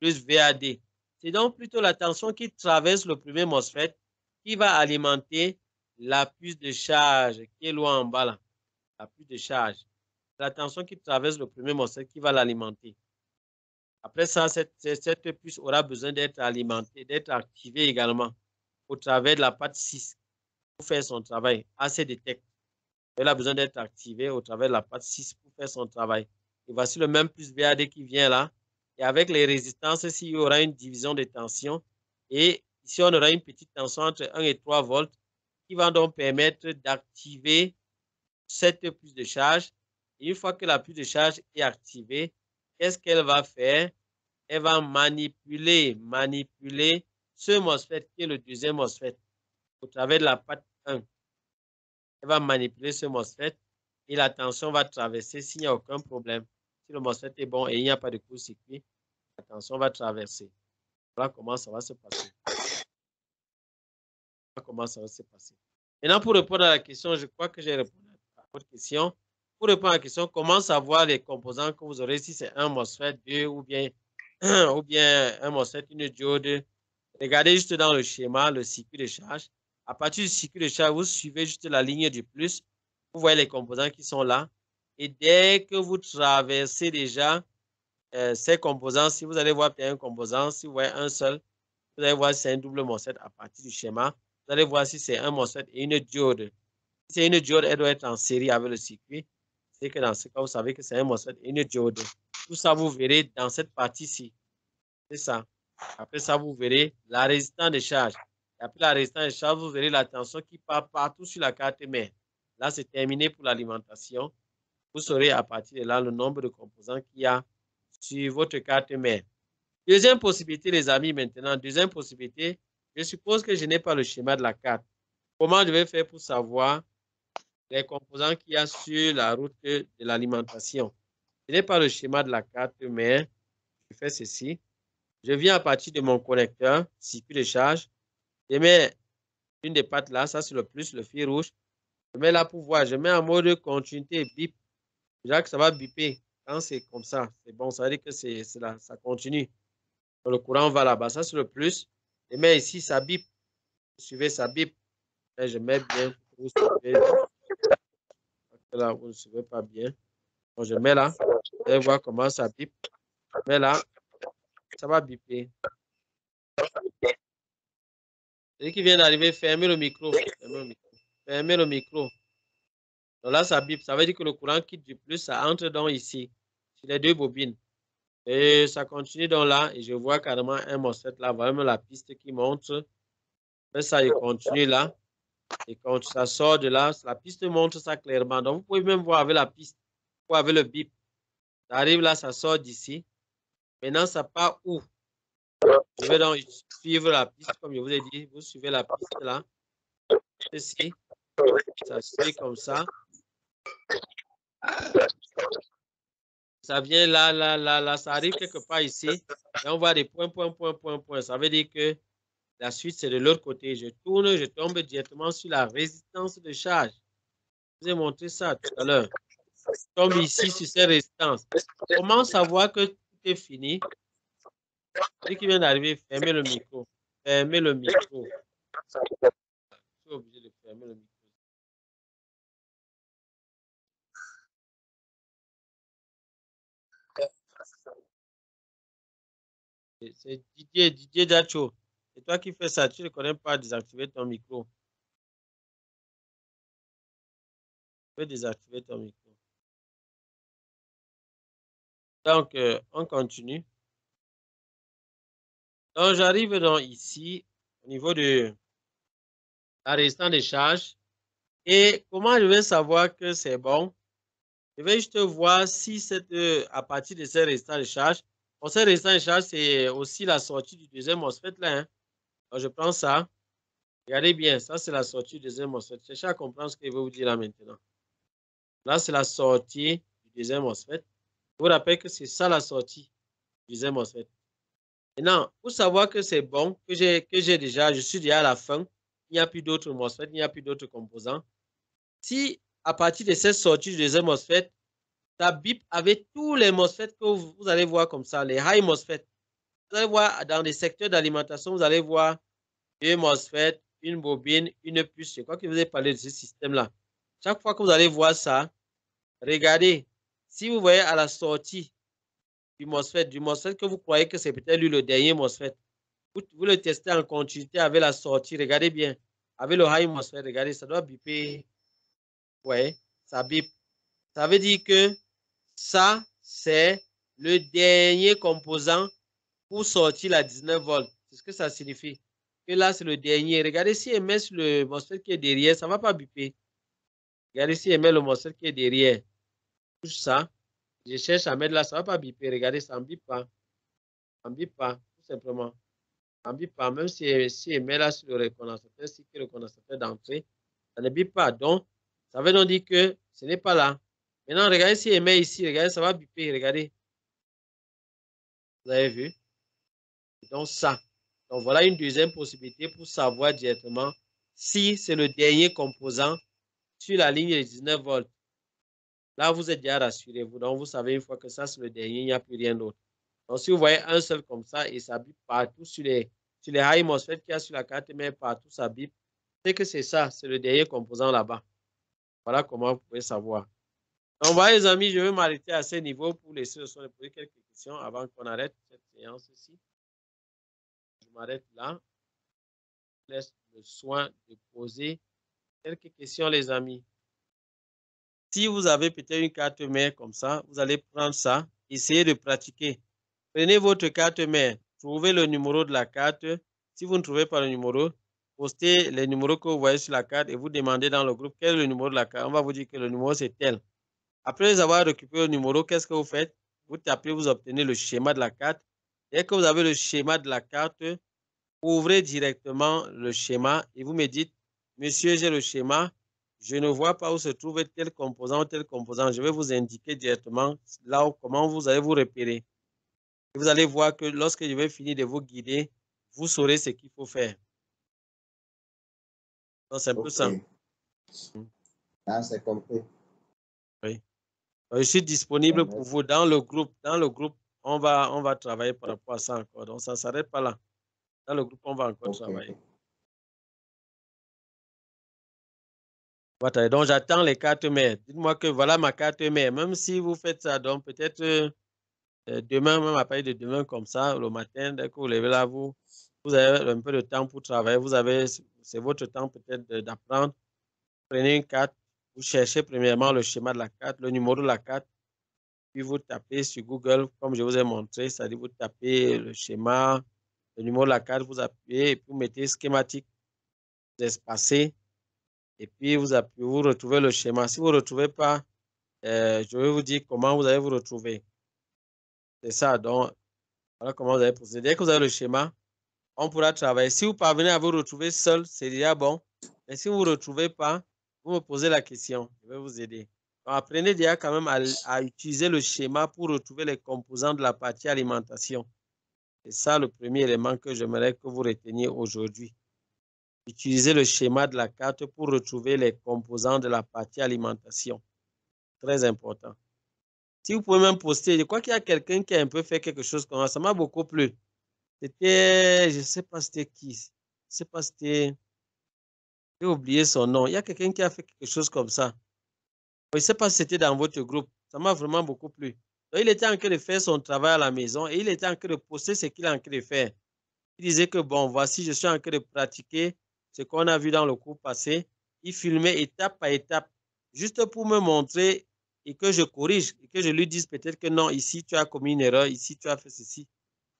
Speaker 1: plus VAD. C'est donc plutôt la tension qui traverse le premier MOSFET qui va alimenter la puce de charge qui est loin en bas là. La puce de charge. La tension qui traverse le premier MOSFET qui va l'alimenter. Après ça, cette, puce aura besoin d'être alimentée, d'être activée également au travers de la patte 6 pour faire son travail, assez ah, détecte elle a besoin d'être activée au travers de la patte 6 pour faire son travail. Et voici le même plus VAD qui vient là. Et avec les résistances, ici, il y aura une division de tension. Et ici, on aura une petite tension entre 1 et 3 volts qui va donc permettre d'activer cette puce de charge. Et une fois que la puce de charge est activée, qu'est-ce qu'elle va faire? Elle va manipuler, manipuler ce MOSFET qui est le deuxième MOSFET au travers de la patte 1. Elle va manipuler ce MOSFET et la tension va traverser s'il n'y a aucun problème. Si le MOSFET est bon et il n'y a pas de court-circuit, la tension va traverser. Voilà comment ça va se passer. Voilà comment ça va se passer. Maintenant, pour répondre à la question, je crois que j'ai répondu à votre question. Pour répondre à la question, comment savoir les composants que vous aurez, si c'est un MOSFET, 2 ou bien, ou bien un MOSFET, une diode. Regardez juste dans le schéma, le circuit de charge. À partir du circuit de charge, vous suivez juste la ligne du plus. Vous voyez les composants qui sont là. Et dès que vous traversez déjà euh, ces composants, si vous allez voir un composant, si vous voyez un seul, vous allez voir si c'est un double MOSFET à partir du schéma. Vous allez voir si c'est un MOSFET et une diode. Si c'est une diode, elle doit être en série avec le circuit. C'est que dans ce cas, vous savez que c'est un MOSFET et une diode. Tout ça, vous verrez dans cette partie-ci. C'est ça. Après ça, vous verrez la résistance de charge. Après la résistance charge, vous verrez la tension qui part partout sur la carte mère. Là, c'est terminé pour l'alimentation. Vous saurez à partir de là le nombre de composants qu'il y a sur votre carte mère. Deuxième possibilité, les amis, maintenant. Deuxième possibilité, je suppose que je n'ai pas le schéma de la carte. Comment je vais faire pour savoir les composants qu'il y a sur la route de l'alimentation? Je n'ai pas le schéma de la carte, mais je fais ceci. Je viens à partir de mon connecteur, circuit de charge. Je mets une des pattes là, ça c'est le plus, le fil rouge. Je mets là pour voir. Je mets en mode continuité, bip. Déjà que ça va biper. Quand c'est comme ça, c'est bon, ça veut dire que c'est là, ça continue. le courant va là-bas. Ça c'est le plus. Je mets ici, ça bip. Vous suivez, ça bip. je mets bien. Vous suivez. Là, vous ne suivez pas bien. je mets là. Vous allez voir comment ça bip. Je mets là. Ça va biper. Celui qui vient d'arriver, fermez le micro. Fermez le micro. Donc là, ça bip. Ça veut dire que le courant quitte du plus, ça entre dans ici, sur les deux bobines. Et ça continue dans là, et je vois carrément un MOSFET là, vraiment la piste qui monte. ça, il continue là. Et quand ça sort de là, la piste montre ça clairement. Donc, vous pouvez même voir avec la piste, ou avec le bip. Ça arrive là, ça sort d'ici. Maintenant, ça part où? Je vais donc suivre la piste, comme je vous ai dit. Vous suivez la piste là. Ceci. Ça suit comme ça. Ça vient là, là, là, là. Ça arrive quelque part ici. Là, on voit des points, points, points, points, points. Ça veut dire que la suite, c'est de l'autre côté. Je tourne, je tombe directement sur la résistance de charge. Je vous ai montré ça tout à l'heure. Je tombe ici sur cette résistance. Comment savoir que tout est fini celui qui vient d'arriver, fermez le micro. Fermez le micro. Je suis obligé de fermer le micro. C'est Didier, Didier Dacho. C'est toi qui fais ça. Tu ne connais pas désactiver ton micro. Tu peux désactiver ton micro.
Speaker 2: Donc, euh, on continue.
Speaker 1: Donc, j'arrive donc ici, au niveau de la résistance des charges. Et comment je vais savoir que c'est bon? Je vais juste voir si c'est euh, à partir de ces résistance de charge, pour ces résistance de charge, c'est aussi la sortie du deuxième MOSFET là. Hein? Donc, je prends ça. Regardez bien, ça c'est la sortie du deuxième MOSFET. Cherchez à comprendre ce que je vais vous dire là maintenant. Là, c'est la sortie du deuxième MOSFET. Je vous rappelle que c'est ça la sortie du deuxième MOSFET. Maintenant, pour savoir que c'est bon, que j'ai, que j'ai déjà, je suis déjà à la fin, il n'y a plus d'autres MOSFET, il n'y a plus d'autres composants. Si à partir de cette sortie du deuxième MOSFET, ta BIP avait tous les MOSFET que vous, allez voir comme ça, les high MOSFET. Vous allez voir dans les secteurs d'alimentation, vous allez voir une MOSFET, une bobine, une puce. Je crois que vous avez parlé de ce système-là. Chaque fois que vous allez voir ça, regardez. Si vous voyez à la sortie, du MOSFET, du MOSFET que vous croyez que c'est peut-être lui le dernier MOSFET. Vous, le testez en continuité avec la sortie, regardez bien. Avec le high MOSFET, regardez, ça doit biper. Ouais, ça bip. Ça veut dire que ça, c'est le dernier composant pour sortir la 19 volts. C'est ce que ça signifie. Que là, c'est le dernier. Regardez si elle met le MOSFET qui est derrière, ça ne va pas biper. Regardez si elle met le MOSFET qui est derrière. Touche ça. Je cherche à mettre là, ça ne va pas biper. Regardez, ça ne bip pas. Ça ne bip pas, tout simplement. Ça ne bip pas. Même si, si il met là sur le reconnaissateur, si le reconnaissateur d'entrée, ça ne bip pas. Donc, ça veut donc dire que ce n'est pas là. Maintenant, regardez si il met ici. Regardez, ça va biper. Regardez. Vous avez vu? Donc, ça. Donc, voilà une deuxième possibilité pour savoir directement si c'est le dernier composant sur la ligne de 19 volts. Là, vous êtes déjà rassuré. Vous, donc, vous savez une fois que ça, c'est le dernier, il n'y a plus rien d'autre. Donc, si vous voyez un seul comme ça il ça partout sur les, sur les high qu'il y a sur la carte, mais partout ça bip, c'est que c'est ça, c'est le dernier composant là-bas. Voilà comment vous pouvez savoir. Donc, voilà, les amis, je vais m'arrêter à ce niveau pour laisser le soin de poser quelques questions avant qu'on arrête cette séance ici. Je m'arrête là. Je laisse le soin de poser quelques questions, les amis. Si vous avez peut-être une carte mère comme ça, vous allez prendre ça, essayer de pratiquer. Prenez votre carte mère, trouvez le numéro de la carte. Si vous ne trouvez pas le numéro, postez les numéros que vous voyez sur la carte et vous demandez dans le groupe quel est le numéro de la carte. On va vous dire que le numéro, c'est tel. Après avoir récupéré le numéro, qu'est-ce que vous faites Vous tapez, vous obtenez le schéma de la carte. Dès que vous avez le schéma de la carte, ouvrez directement le schéma et vous me dites, monsieur, j'ai le schéma, je ne vois pas où se trouve tel composant ou tel composant. Je vais vous indiquer directement là où, comment vous allez vous repérer. Et vous allez voir que lorsque je vais finir de vous guider, vous saurez ce qu'il faut faire. c'est un peu simple. Ah, c'est compris. Oui. Euh, je suis disponible pour vous dans le groupe. Dans le groupe, on va, on va travailler par rapport à ça encore. Donc, ça ne s'arrête pas là. Dans le groupe, on va encore travailler. donc j'attends les cartes mères. Dites-moi que voilà ma carte mère. Même si vous faites ça, donc peut-être euh, euh, demain, même à partir de demain, comme ça, le matin, dès que vous levez là, vous, vous avez un peu de temps pour travailler. Vous avez, c'est votre temps peut-être d'apprendre. Prenez une carte, vous cherchez premièrement le schéma de la carte, le numéro de la carte, puis vous tapez sur Google, comme je vous ai montré, c'est-à-dire vous tapez le schéma, le numéro de la carte, vous appuyez et vous mettez schématique, vous espacez et puis, vous, vous retrouvez le schéma. Si vous ne retrouvez pas, euh, je vais vous dire comment vous allez vous retrouver. C'est ça. Donc, voilà comment vous allez procéder. Dès que vous avez le schéma, on pourra travailler. Si vous parvenez à vous retrouver seul, c'est déjà bon. Mais si vous ne retrouvez pas, vous me posez la question. Je vais vous aider. Donc, apprenez déjà quand même à, à, utiliser le schéma pour retrouver les composants de la partie alimentation. C'est ça le premier élément que j'aimerais que vous reteniez aujourd'hui utiliser le schéma de la carte pour retrouver les composants de la partie alimentation. Très important. Si vous pouvez même poster, je crois qu'il y a quelqu'un qui a un peu fait quelque chose comme ça. Ça m'a beaucoup plu. C'était, je ne sais pas c'était qui. Je ne sais pas c'était. J'ai oublié son nom. Il y a quelqu'un qui a fait quelque chose comme ça. Je ne sais pas si c'était dans votre groupe. Ça m'a vraiment beaucoup plu. il était en train de faire son travail à la maison et il était en train de poster ce qu'il a en train de faire. Il disait que, bon, voici, je suis en train de pratiquer ce qu'on a vu dans le cours passé. Il filmait étape par étape, juste pour me montrer et que je corrige, et que je lui dise peut-être que non, ici tu as commis une erreur, ici tu as fait ceci.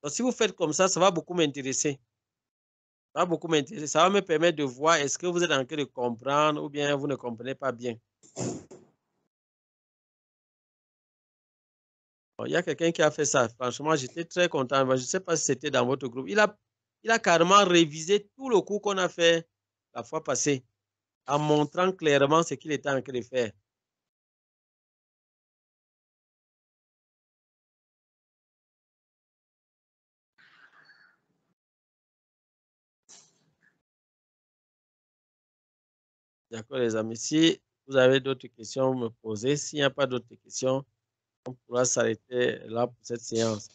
Speaker 1: Donc si vous faites comme ça, ça va beaucoup m'intéresser. Ça va beaucoup m'intéresser. Ça va me permettre de voir est-ce que vous êtes en train de comprendre ou bien vous ne comprenez pas bien. Il y a quelqu'un qui a fait ça. Franchement, j'étais très content. Je ne sais pas si c'était dans votre groupe. Il a il a carrément révisé tout le coup qu'on a fait la fois passée en montrant clairement ce qu'il était en train de faire. D'accord, les amis. Si vous avez d'autres questions, vous me posez. S'il n'y a pas d'autres questions, on pourra s'arrêter là pour cette séance.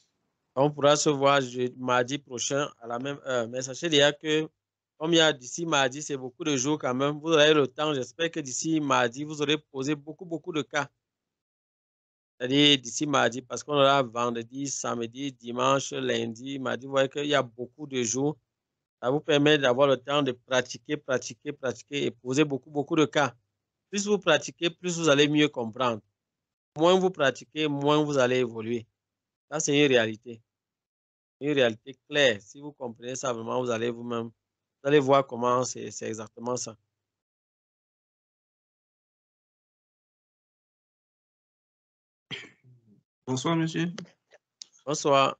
Speaker 1: On pourra se voir mardi prochain à la même heure. Mais sachez déjà que, comme il y a d'ici mardi, c'est beaucoup de jours quand même. Vous aurez le temps. J'espère que d'ici mardi, vous aurez posé beaucoup, beaucoup de cas. C'est-à-dire d'ici mardi, parce qu'on aura vendredi, samedi, dimanche, lundi, mardi. Vous voyez qu'il y a beaucoup de jours. Ça vous permet d'avoir le temps de pratiquer, pratiquer, pratiquer et poser beaucoup, beaucoup de cas. Plus vous pratiquez, plus vous allez mieux comprendre. Moins vous pratiquez, moins vous allez évoluer. Ça, c'est une réalité. Une réalité claire. Si vous comprenez ça vraiment, vous allez vous-même, vous allez voir comment c'est exactement ça. Bonsoir, monsieur. Bonsoir.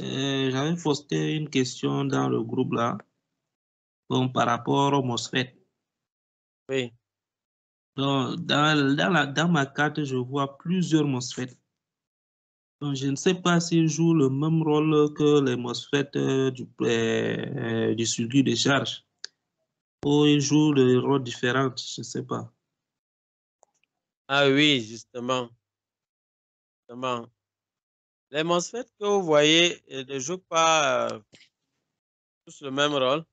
Speaker 1: Euh, j'avais posté une question dans le groupe là, donc par rapport aux MOSFET. Oui. Donc, dans, dans, la, dans ma carte, je vois plusieurs MOSFET je ne sais pas s'ils jouent le même rôle que les MOSFET euh, euh, euh, du, circuit de charge. Ou ils jouent des rôles différents, je ne sais pas. Ah oui, justement. Justement. Les MOSFET que vous voyez ne jouent pas tous le même rôle.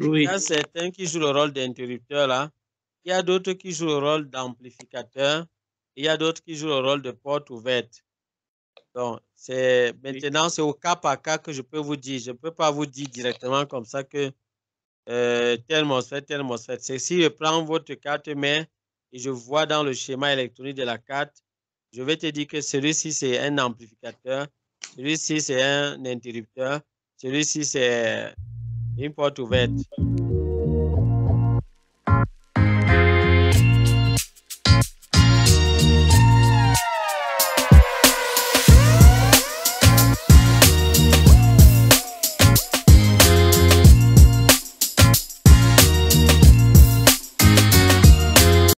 Speaker 1: oui. Il y a certains qui jouent le rôle d'interrupteur là. Il y a d'autres qui jouent le rôle d'amplificateur. Il y a d'autres qui jouent le rôle de porte ouverte. Donc, c'est maintenant, c'est au cas par cas que je peux vous dire. Je ne peux pas vous dire directement comme ça que euh, tel MOSFET, tel MOSFET. C'est si je prends votre carte mais et je vois dans le schéma électronique de la carte, je vais te dire que celui-ci, c'est un amplificateur, celui-ci, c'est un interrupteur, celui-ci, c'est une porte ouverte.